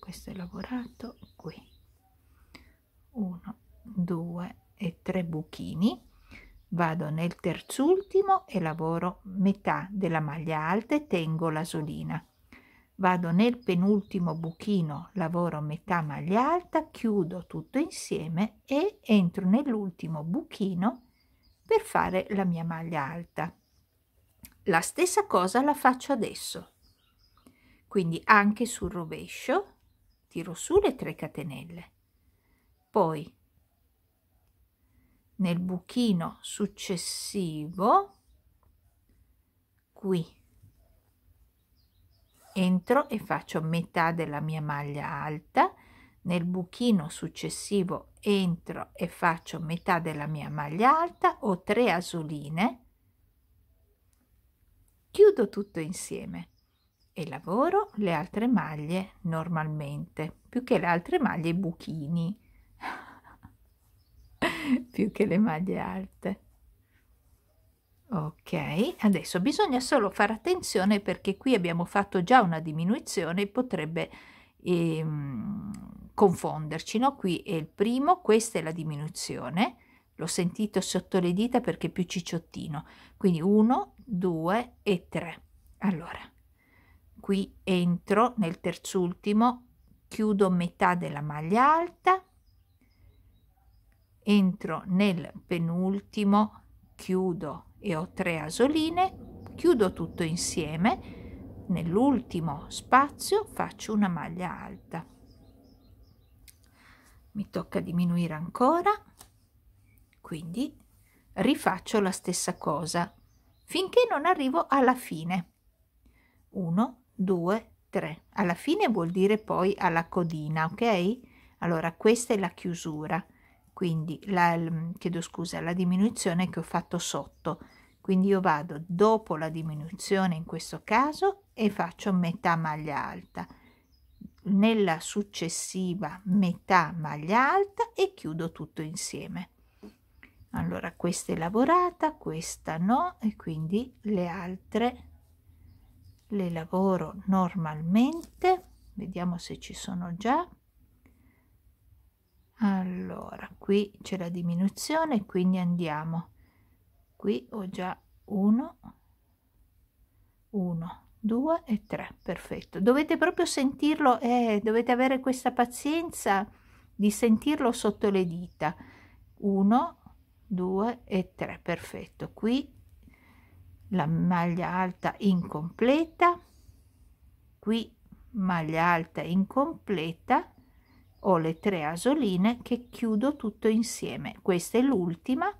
questo è lavorato qui 1 2 e 3 buchini vado nel terzultimo e lavoro metà della maglia alta e tengo l'asolina vado nel penultimo buchino lavoro metà maglia alta chiudo tutto insieme e entro nell'ultimo buchino per fare la mia maglia alta la stessa cosa la faccio adesso. Quindi anche sul rovescio tiro su le 3 catenelle. Poi nel buchino successivo qui entro e faccio metà della mia maglia alta nel buchino successivo entro e faccio metà della mia maglia alta ho tre asoline chiudo tutto insieme e lavoro le altre maglie normalmente più che le altre maglie i buchini più che le maglie alte ok adesso bisogna solo fare attenzione perché qui abbiamo fatto già una diminuzione potrebbe ehm, confonderci no qui è il primo questa è la diminuzione l'ho sentito sotto le dita perché è più cicciottino quindi 1 2 e 3 allora qui entro nel terzultimo chiudo metà della maglia alta entro nel penultimo chiudo e ho tre asoline chiudo tutto insieme nell'ultimo spazio faccio una maglia alta mi tocca diminuire ancora quindi rifaccio la stessa cosa finché non arrivo alla fine. 1, 2, 3. Alla fine vuol dire poi alla codina, ok? Allora questa è la chiusura, quindi la, chiedo scusa, la diminuzione che ho fatto sotto. Quindi io vado dopo la diminuzione in questo caso e faccio metà maglia alta. Nella successiva metà maglia alta e chiudo tutto insieme allora questa è lavorata questa no e quindi le altre le lavoro normalmente vediamo se ci sono già allora qui c'è la diminuzione quindi andiamo qui ho già 1 1 2 e 3 perfetto dovete proprio sentirlo e eh, dovete avere questa pazienza di sentirlo sotto le dita 1 2 e 3 perfetto qui la maglia alta incompleta qui maglia alta incompleta ho le tre asoline che chiudo tutto insieme questa è l'ultima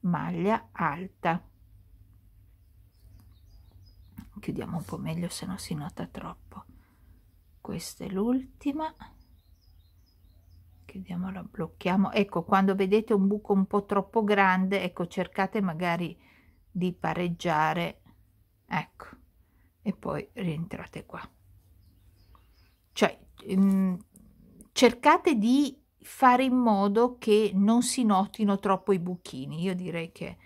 maglia alta chiudiamo un po meglio se non si nota troppo questa è l'ultima chiudiamola blocchiamo ecco quando vedete un buco un po troppo grande ecco cercate magari di pareggiare ecco e poi rientrate qua cioè mm, cercate di fare in modo che non si notino troppo i buchini io direi che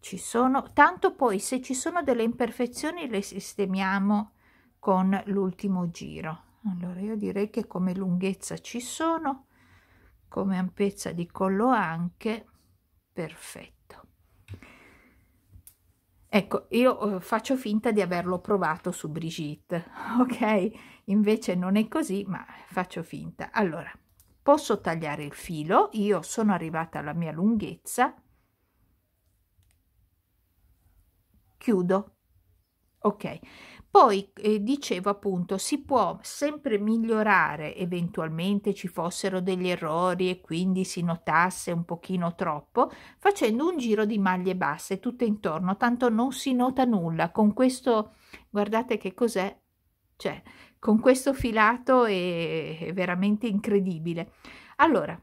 ci sono tanto poi se ci sono delle imperfezioni le sistemiamo con l'ultimo giro allora io direi che come lunghezza ci sono come ampezza di collo anche perfetto ecco io eh, faccio finta di averlo provato su brigitte ok invece non è così ma faccio finta allora posso tagliare il filo io sono arrivata alla mia lunghezza chiudo ok poi eh, dicevo appunto si può sempre migliorare, eventualmente ci fossero degli errori e quindi si notasse un pochino troppo, facendo un giro di maglie basse tutte intorno, tanto non si nota nulla. Con questo, guardate che cos'è, cioè con questo filato è, è veramente incredibile. Allora,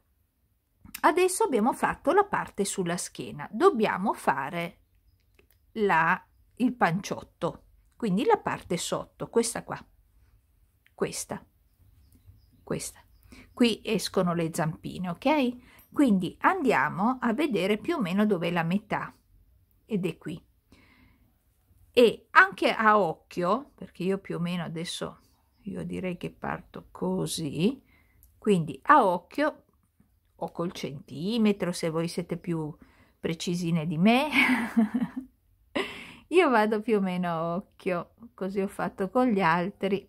adesso abbiamo fatto la parte sulla schiena, dobbiamo fare la, il panciotto quindi la parte sotto, questa qua, questa, questa. Qui escono le zampine, ok? Quindi andiamo a vedere più o meno dove è la metà ed è qui. E anche a occhio, perché io più o meno adesso io direi che parto così, quindi a occhio o col centimetro se voi siete più precisine di me io vado più o meno a occhio così ho fatto con gli altri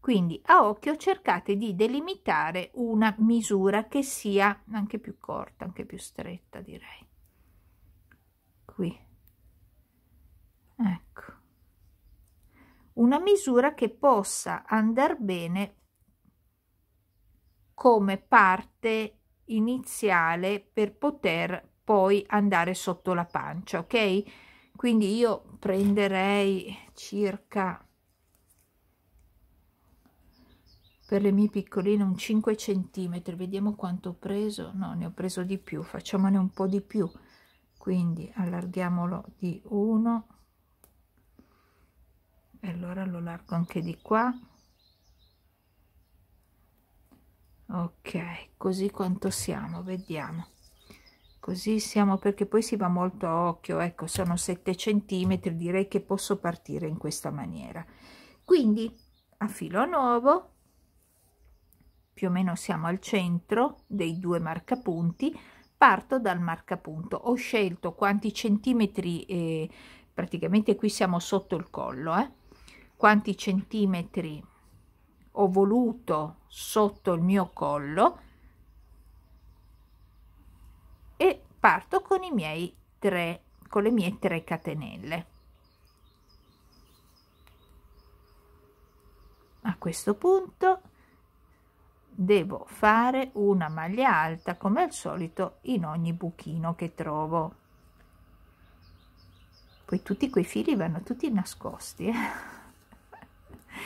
quindi a occhio cercate di delimitare una misura che sia anche più corta anche più stretta direi qui ecco una misura che possa andare bene come parte iniziale per poter poi andare sotto la pancia ok quindi io prenderei circa per le mie piccoline un 5 centimetri vediamo quanto ho preso no ne ho preso di più facciamone un po di più quindi allarghiamolo di 1 e allora lo largo anche di qua ok così quanto siamo vediamo così siamo perché poi si va molto a occhio ecco sono 7 centimetri direi che posso partire in questa maniera quindi a filo nuovo più o meno siamo al centro dei due marcapunti parto dal marcapunto ho scelto quanti centimetri eh, praticamente qui siamo sotto il collo eh, quanti centimetri ho voluto sotto il mio collo e parto con i miei tre con le mie tre catenelle a questo punto devo fare una maglia alta come al solito in ogni buchino che trovo poi tutti quei fili vanno tutti nascosti eh?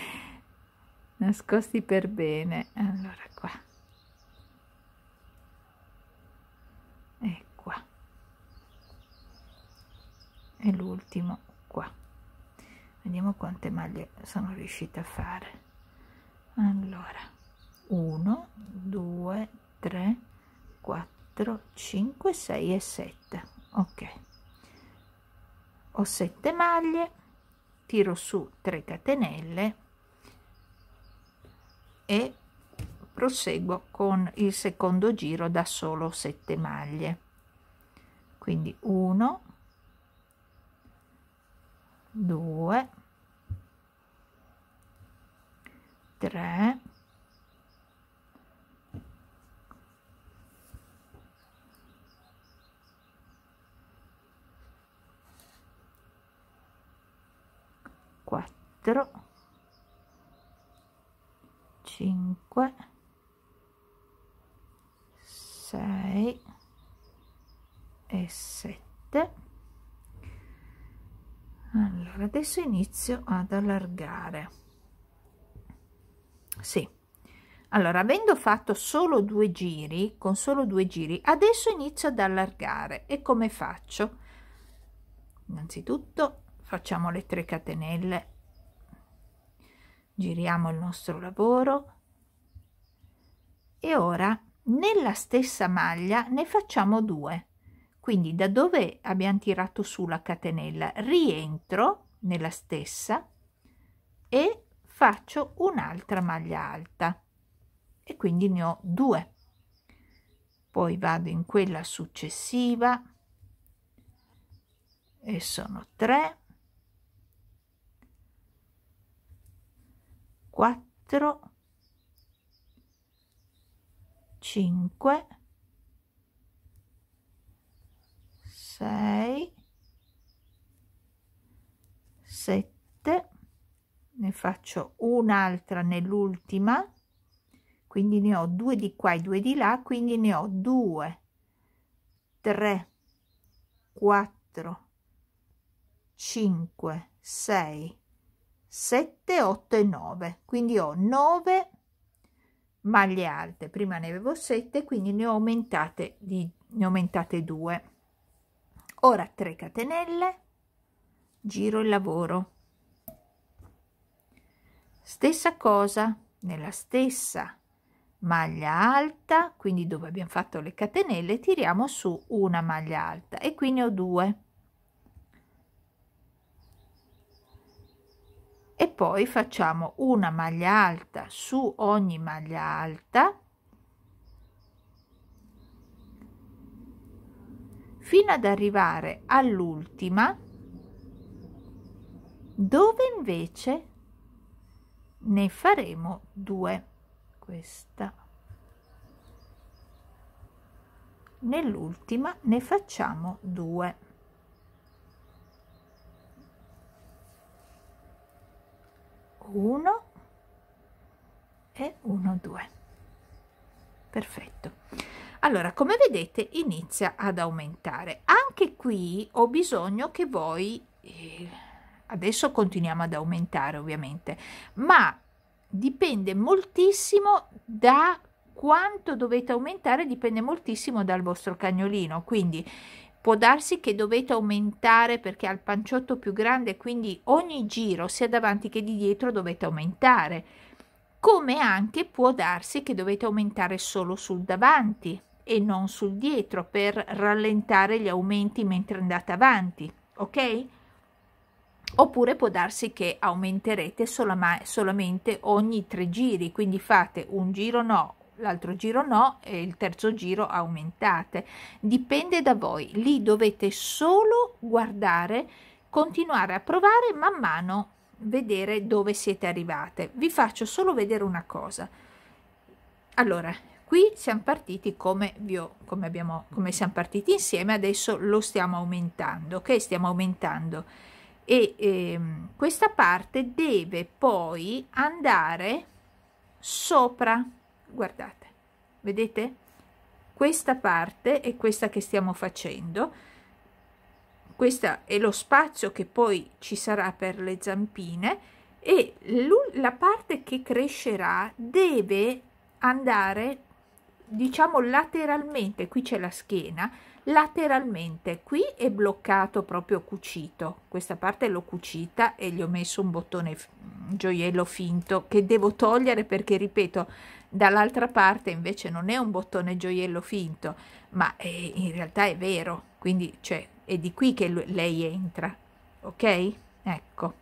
nascosti per bene allora qua e l'ultimo qua vediamo quante maglie sono riuscita a fare allora 1 2 3 4 5 6 e 7 ok ho 7 maglie tiro su 3 catenelle e proseguo con il secondo giro da solo 7 maglie quindi 1 2 3 4 5 adesso inizio ad allargare sì allora avendo fatto solo due giri con solo due giri adesso inizio ad allargare e come faccio innanzitutto facciamo le 3 catenelle giriamo il nostro lavoro e ora nella stessa maglia ne facciamo due quindi da dove abbiamo tirato su la catenella rientro nella stessa e faccio un'altra maglia alta e quindi ne ho due poi vado in quella successiva e sono 3 4 5 6 7 ne faccio un'altra nell'ultima quindi ne ho due di qua e due di là quindi ne ho 2 3 4 5 6 7 8 e 9 quindi ho 9 maglie alte prima ne avevo 7 quindi ne ho aumentate di ne aumentate 2 ora 3 catenelle giro il lavoro stessa cosa nella stessa maglia alta quindi dove abbiamo fatto le catenelle tiriamo su una maglia alta e qui ne ho due e poi facciamo una maglia alta su ogni maglia alta fino ad arrivare all'ultima dove invece ne faremo due questa nell'ultima ne facciamo due uno e uno due perfetto allora come vedete inizia ad aumentare anche qui ho bisogno che voi eh, adesso continuiamo ad aumentare ovviamente, ma dipende moltissimo da quanto dovete aumentare, dipende moltissimo dal vostro cagnolino, quindi può darsi che dovete aumentare perché ha il panciotto più grande, quindi ogni giro sia davanti che di dietro dovete aumentare, come anche può darsi che dovete aumentare solo sul davanti e non sul dietro per rallentare gli aumenti mentre andate avanti, ok? oppure può darsi che aumenterete solama, solamente ogni tre giri quindi fate un giro no l'altro giro no e il terzo giro aumentate dipende da voi lì dovete solo guardare continuare a provare man mano vedere dove siete arrivate vi faccio solo vedere una cosa allora qui siamo partiti come vi ho, come abbiamo come siamo partiti insieme adesso lo stiamo aumentando ok stiamo aumentando e ehm, questa parte deve poi andare sopra guardate vedete questa parte è questa che stiamo facendo questo è lo spazio che poi ci sarà per le zampine e la parte che crescerà deve andare diciamo lateralmente, qui c'è la schiena, lateralmente qui è bloccato proprio cucito, questa parte l'ho cucita e gli ho messo un bottone gioiello finto che devo togliere perché ripeto dall'altra parte invece non è un bottone gioiello finto ma è, in realtà è vero, quindi cioè, è di qui che lui, lei entra, ok? Ecco,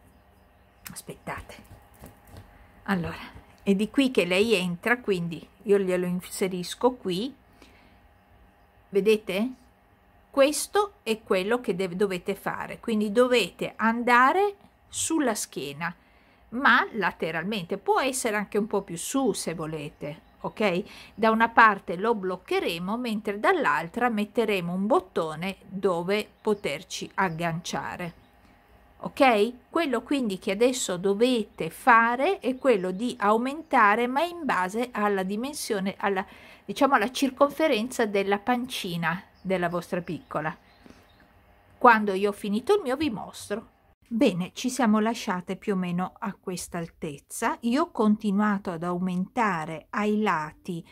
aspettate. Allora, è di qui che lei entra quindi io glielo inserisco qui vedete questo è quello che dovete fare quindi dovete andare sulla schiena ma lateralmente può essere anche un po più su se volete ok da una parte lo bloccheremo mentre dall'altra metteremo un bottone dove poterci agganciare ok? Quello quindi che adesso dovete fare è quello di aumentare ma in base alla dimensione, alla, diciamo alla circonferenza della pancina della vostra piccola. Quando io ho finito il mio vi mostro. Bene, ci siamo lasciate più o meno a questa altezza. Io ho continuato ad aumentare ai lati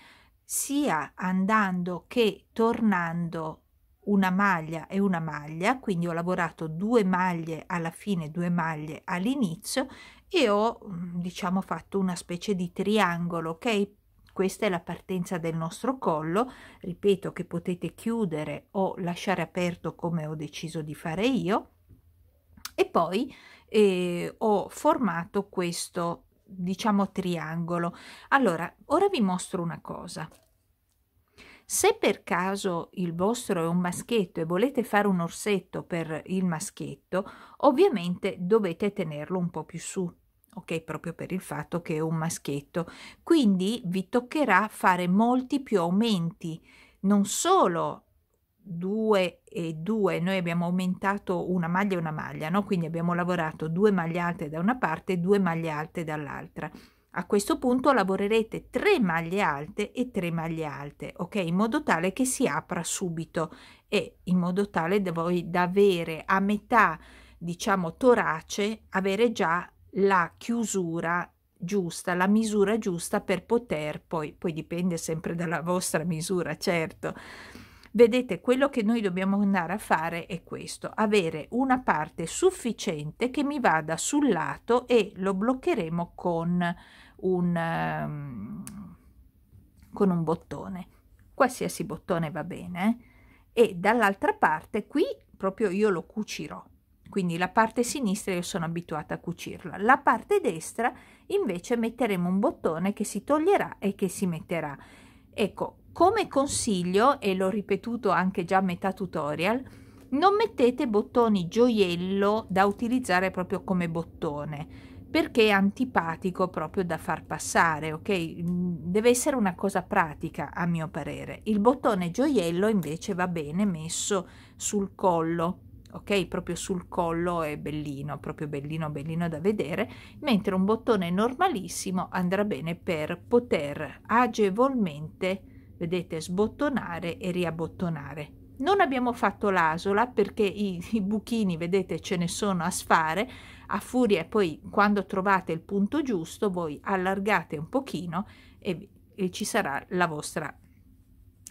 sia andando che tornando una maglia e una maglia quindi ho lavorato due maglie alla fine due maglie all'inizio e ho mm, diciamo fatto una specie di triangolo ok questa è la partenza del nostro collo ripeto che potete chiudere o lasciare aperto come ho deciso di fare io e poi eh, ho formato questo diciamo triangolo allora ora vi mostro una cosa se per caso il vostro è un maschietto e volete fare un orsetto per il maschietto, ovviamente dovete tenerlo un po' più su, ok? Proprio per il fatto che è un maschietto. Quindi vi toccherà fare molti più aumenti, non solo 2 e 2 noi abbiamo aumentato una maglia e una maglia no quindi abbiamo lavorato due maglie alte da una parte e due maglie alte dall'altra a questo punto lavorerete 3 maglie alte e 3 maglie alte, ok? In modo tale che si apra subito e in modo tale da voi da avere a metà, diciamo, torace, avere già la chiusura giusta, la misura giusta per poter poi, poi dipende sempre dalla vostra misura, certo. Vedete, quello che noi dobbiamo andare a fare è questo, avere una parte sufficiente che mi vada sul lato e lo bloccheremo con un, um, con un bottone, qualsiasi bottone va bene, eh? e dall'altra parte qui proprio io lo cucirò, quindi la parte sinistra io sono abituata a cucirla, la parte destra invece metteremo un bottone che si toglierà e che si metterà. Ecco, come consiglio, e l'ho ripetuto anche già a metà tutorial, non mettete bottoni gioiello da utilizzare proprio come bottone, perché è antipatico proprio da far passare, ok? Mm, deve essere una cosa pratica a mio parere. Il bottone gioiello invece va bene messo sul collo, ok? Proprio sul collo è bellino, proprio bellino, bellino da vedere, mentre un bottone normalissimo andrà bene per poter agevolmente, vedete, sbottonare e riabbottonare. Non abbiamo fatto l'asola perché i, i buchini, vedete, ce ne sono a sfare, a furia poi quando trovate il punto giusto voi allargate un pochino e, e ci sarà la vostra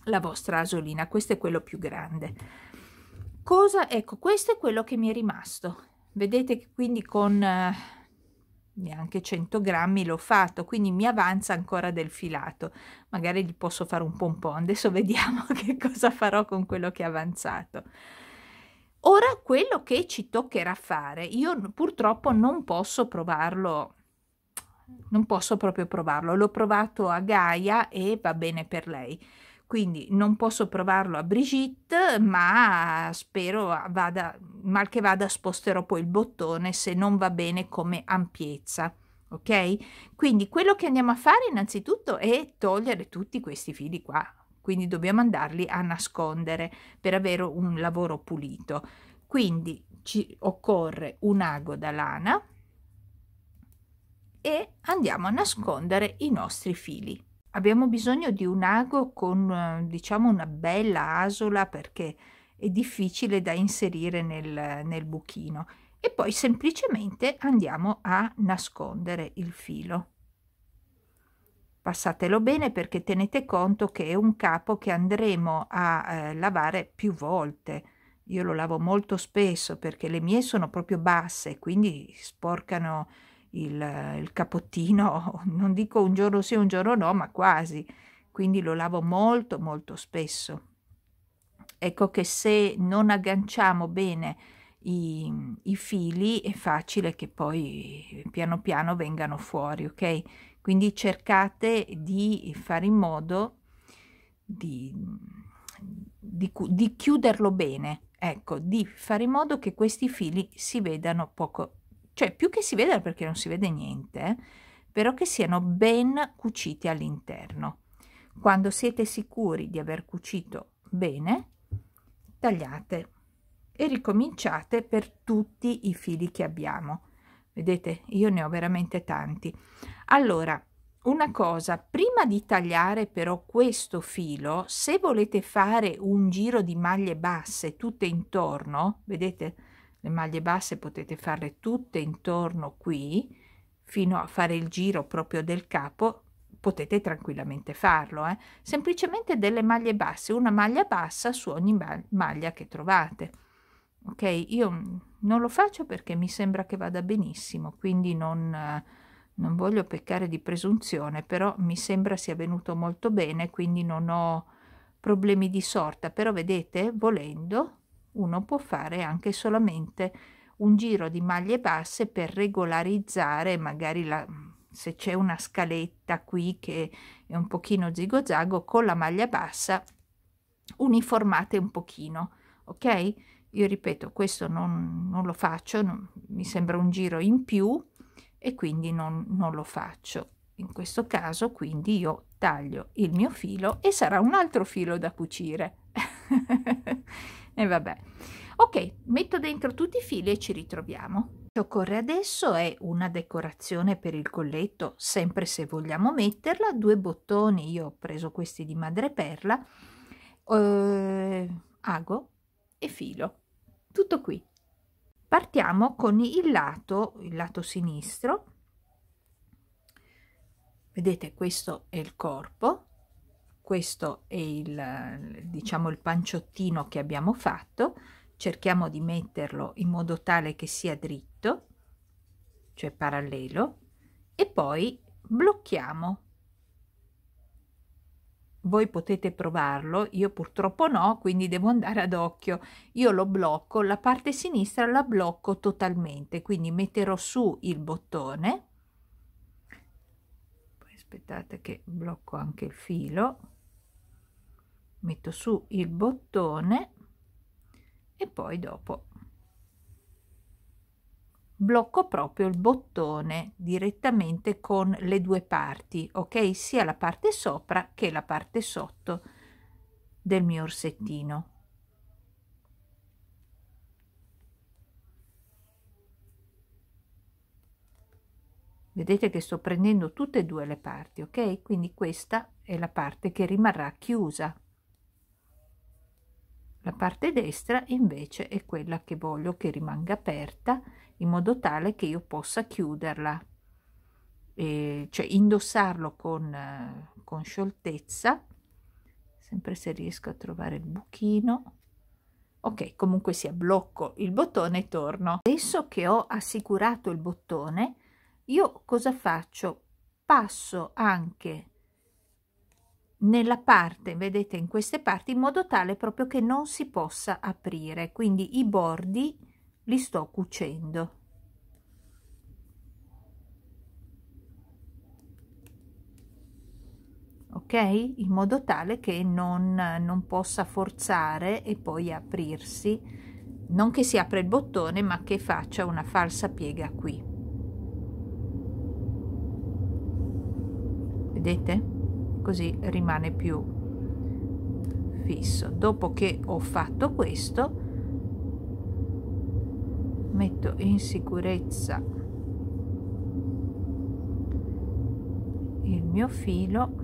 la vostra asolina questo è quello più grande cosa ecco questo è quello che mi è rimasto vedete che quindi con eh, neanche 100 grammi l'ho fatto quindi mi avanza ancora del filato magari gli posso fare un pompon adesso vediamo che cosa farò con quello che è avanzato Ora quello che ci toccherà fare, io purtroppo non posso provarlo, non posso proprio provarlo, l'ho provato a Gaia e va bene per lei. Quindi non posso provarlo a Brigitte, ma spero vada, mal che vada sposterò poi il bottone se non va bene come ampiezza. Ok? Quindi quello che andiamo a fare innanzitutto è togliere tutti questi fili qua, quindi dobbiamo andarli a nascondere per avere un lavoro pulito. Quindi ci occorre un ago da lana e andiamo a nascondere i nostri fili. Abbiamo bisogno di un ago con diciamo una bella asola perché è difficile da inserire nel, nel buchino e poi semplicemente andiamo a nascondere il filo. Passatelo bene perché tenete conto che è un capo che andremo a eh, lavare più volte. Io lo lavo molto spesso perché le mie sono proprio basse, quindi sporcano il, il capottino, non dico un giorno sì, un giorno no, ma quasi. Quindi lo lavo molto, molto spesso. Ecco che se non agganciamo bene i, i fili è facile che poi piano piano vengano fuori, ok? Quindi cercate di fare in modo di, di, di chiuderlo bene, ecco, di fare in modo che questi fili si vedano poco, cioè più che si vedano perché non si vede niente, eh, però che siano ben cuciti all'interno. Quando siete sicuri di aver cucito bene, tagliate e ricominciate per tutti i fili che abbiamo. Vedete, io ne ho veramente tanti. Allora, una cosa, prima di tagliare però questo filo, se volete fare un giro di maglie basse tutte intorno, vedete, le maglie basse potete farle tutte intorno qui, fino a fare il giro proprio del capo, potete tranquillamente farlo, eh? semplicemente delle maglie basse, una maglia bassa su ogni maglia che trovate. Ok, io mm, non lo faccio perché mi sembra che vada benissimo, quindi non, eh, non voglio peccare di presunzione, però mi sembra sia venuto molto bene, quindi non ho problemi di sorta. Però vedete, volendo, uno può fare anche solamente un giro di maglie basse per regolarizzare magari la, se c'è una scaletta qui che è un pochino zigozago con la maglia bassa uniformate un pochino ok io ripeto, questo non, non lo faccio, non, mi sembra un giro in più e quindi non, non lo faccio. In questo caso quindi io taglio il mio filo e sarà un altro filo da cucire. e vabbè. Ok, metto dentro tutti i fili e ci ritroviamo. Ci occorre adesso è una decorazione per il colletto, sempre se vogliamo metterla, due bottoni, io ho preso questi di madreperla, eh, ago e filo. Tutto qui. Partiamo con il lato, il lato sinistro. Vedete, questo è il corpo, questo è il, diciamo, il panciottino che abbiamo fatto. Cerchiamo di metterlo in modo tale che sia dritto, cioè parallelo, e poi blocchiamo voi potete provarlo, io purtroppo no, quindi devo andare ad occhio. Io lo blocco, la parte sinistra la blocco totalmente, quindi metterò su il bottone. Poi aspettate che blocco anche il filo. Metto su il bottone e poi dopo blocco proprio il bottone direttamente con le due parti ok sia la parte sopra che la parte sotto del mio orsettino vedete che sto prendendo tutte e due le parti ok quindi questa è la parte che rimarrà chiusa la parte destra invece è quella che voglio che rimanga aperta in modo tale che io possa chiuderla, e, cioè indossarlo con, eh, con scioltezza, sempre se riesco a trovare il buchino. Ok, comunque sia, blocco il bottone e torno. Adesso che ho assicurato il bottone, io cosa faccio? Passo anche nella parte, vedete in queste parti, in modo tale proprio che non si possa aprire, quindi i bordi li sto cucendo ok in modo tale che non, non possa forzare e poi aprirsi non che si apra il bottone ma che faccia una falsa piega qui vedete così rimane più fisso dopo che ho fatto questo metto in sicurezza il mio filo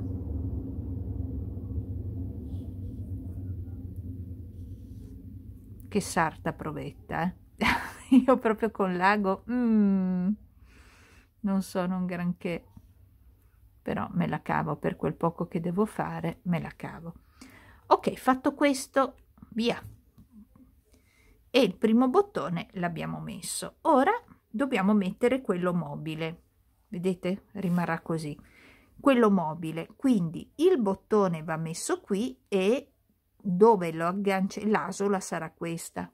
che sarta provetta eh? io proprio con l'ago mm, non sono un granché però me la cavo per quel poco che devo fare me la cavo ok fatto questo via e il primo bottone l'abbiamo messo ora dobbiamo mettere quello mobile vedete rimarrà così quello mobile quindi il bottone va messo qui e dove lo aggancio l'asola sarà questa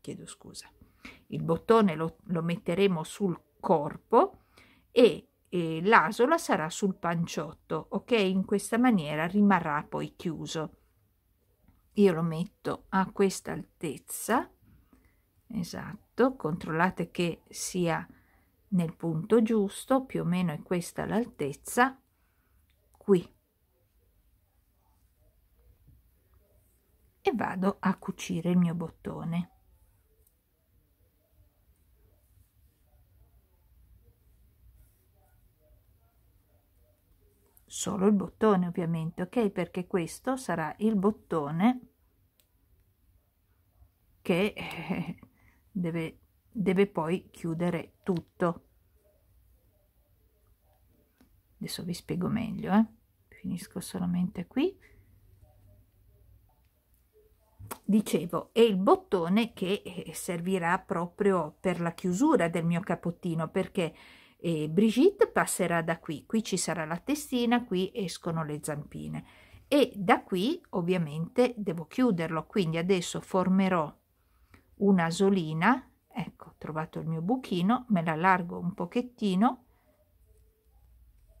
chiedo scusa il bottone lo, lo metteremo sul corpo e, e l'asola sarà sul panciotto ok in questa maniera rimarrà poi chiuso io lo metto a questa altezza esatto controllate che sia nel punto giusto più o meno è questa l'altezza qui e vado a cucire il mio bottone solo il bottone ovviamente ok perché questo sarà il bottone che eh, deve, deve poi chiudere tutto adesso vi spiego meglio eh. finisco solamente qui dicevo è il bottone che eh, servirà proprio per la chiusura del mio capottino perché e Brigitte passerà da qui, qui ci sarà la testina, qui escono le zampine e da qui ovviamente devo chiuderlo, quindi adesso formerò una solina, ecco, ho trovato il mio buchino, me la largo un pochettino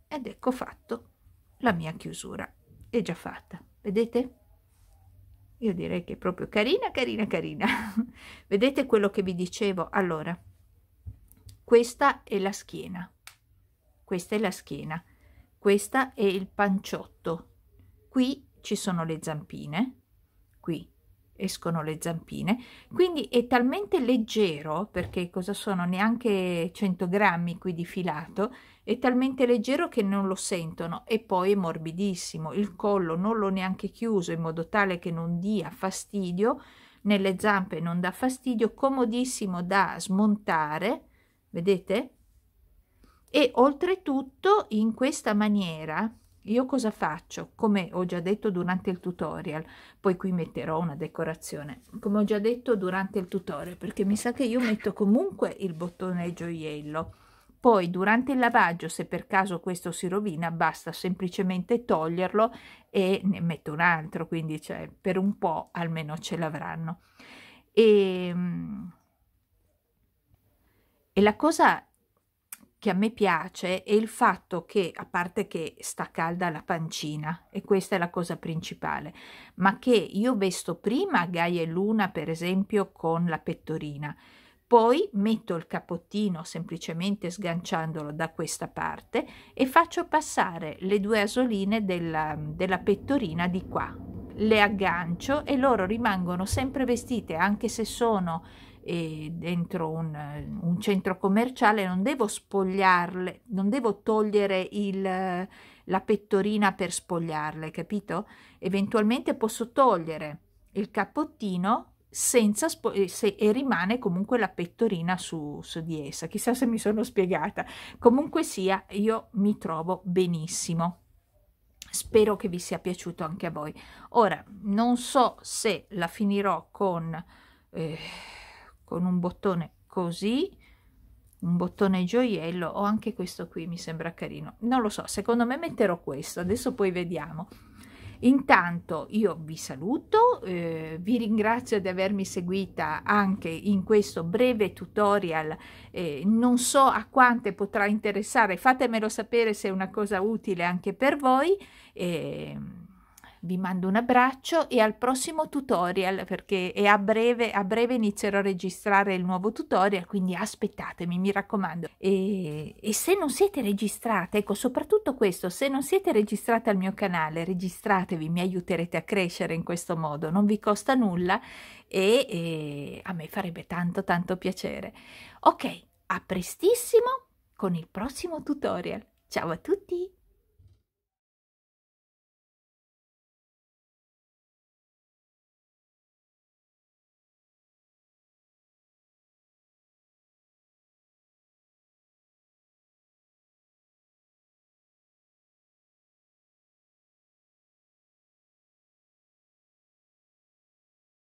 ed ecco fatto la mia chiusura, è già fatta, vedete? Io direi che è proprio carina, carina, carina. vedete quello che vi dicevo? Allora, questa è la schiena questa è la schiena questa è il panciotto qui ci sono le zampine qui escono le zampine quindi è talmente leggero perché cosa sono neanche 100 grammi qui di filato è talmente leggero che non lo sentono e poi è morbidissimo il collo non l'ho neanche chiuso in modo tale che non dia fastidio nelle zampe non dà fastidio comodissimo da smontare vedete? E oltretutto in questa maniera io cosa faccio? Come ho già detto durante il tutorial, poi qui metterò una decorazione, come ho già detto durante il tutorial, perché mi sa che io metto comunque il bottone gioiello. Poi durante il lavaggio, se per caso questo si rovina, basta semplicemente toglierlo e ne metto un altro, quindi cioè, per un po' almeno ce l'avranno. E ehm, e la cosa che a me piace è il fatto che, a parte che sta calda la pancina, e questa è la cosa principale, ma che io vesto prima Gaia e Luna, per esempio, con la pettorina, poi metto il capottino semplicemente sganciandolo da questa parte e faccio passare le due asoline della, della pettorina di qua, le aggancio e loro rimangono sempre vestite anche se sono e dentro un, un centro commerciale non devo spogliarle, non devo togliere il la pettorina per spogliarle, capito? Eventualmente posso togliere il cappottino senza se, e rimane comunque la pettorina su, su, di essa. Chissà se mi sono spiegata. Comunque sia, io mi trovo benissimo. Spero che vi sia piaciuto anche a voi. Ora, non so se la finirò con... Eh con un bottone così un bottone gioiello o anche questo qui mi sembra carino non lo so secondo me metterò questo adesso poi vediamo intanto io vi saluto eh, vi ringrazio di avermi seguita anche in questo breve tutorial eh, non so a quante potrà interessare fatemelo sapere se è una cosa utile anche per voi eh, vi mando un abbraccio e al prossimo tutorial perché a breve, a breve inizierò a registrare il nuovo tutorial, quindi aspettatemi, mi raccomando. E, e se non siete registrate, ecco soprattutto questo, se non siete registrate al mio canale, registratevi, mi aiuterete a crescere in questo modo, non vi costa nulla e, e a me farebbe tanto tanto piacere. Ok, a prestissimo con il prossimo tutorial. Ciao a tutti!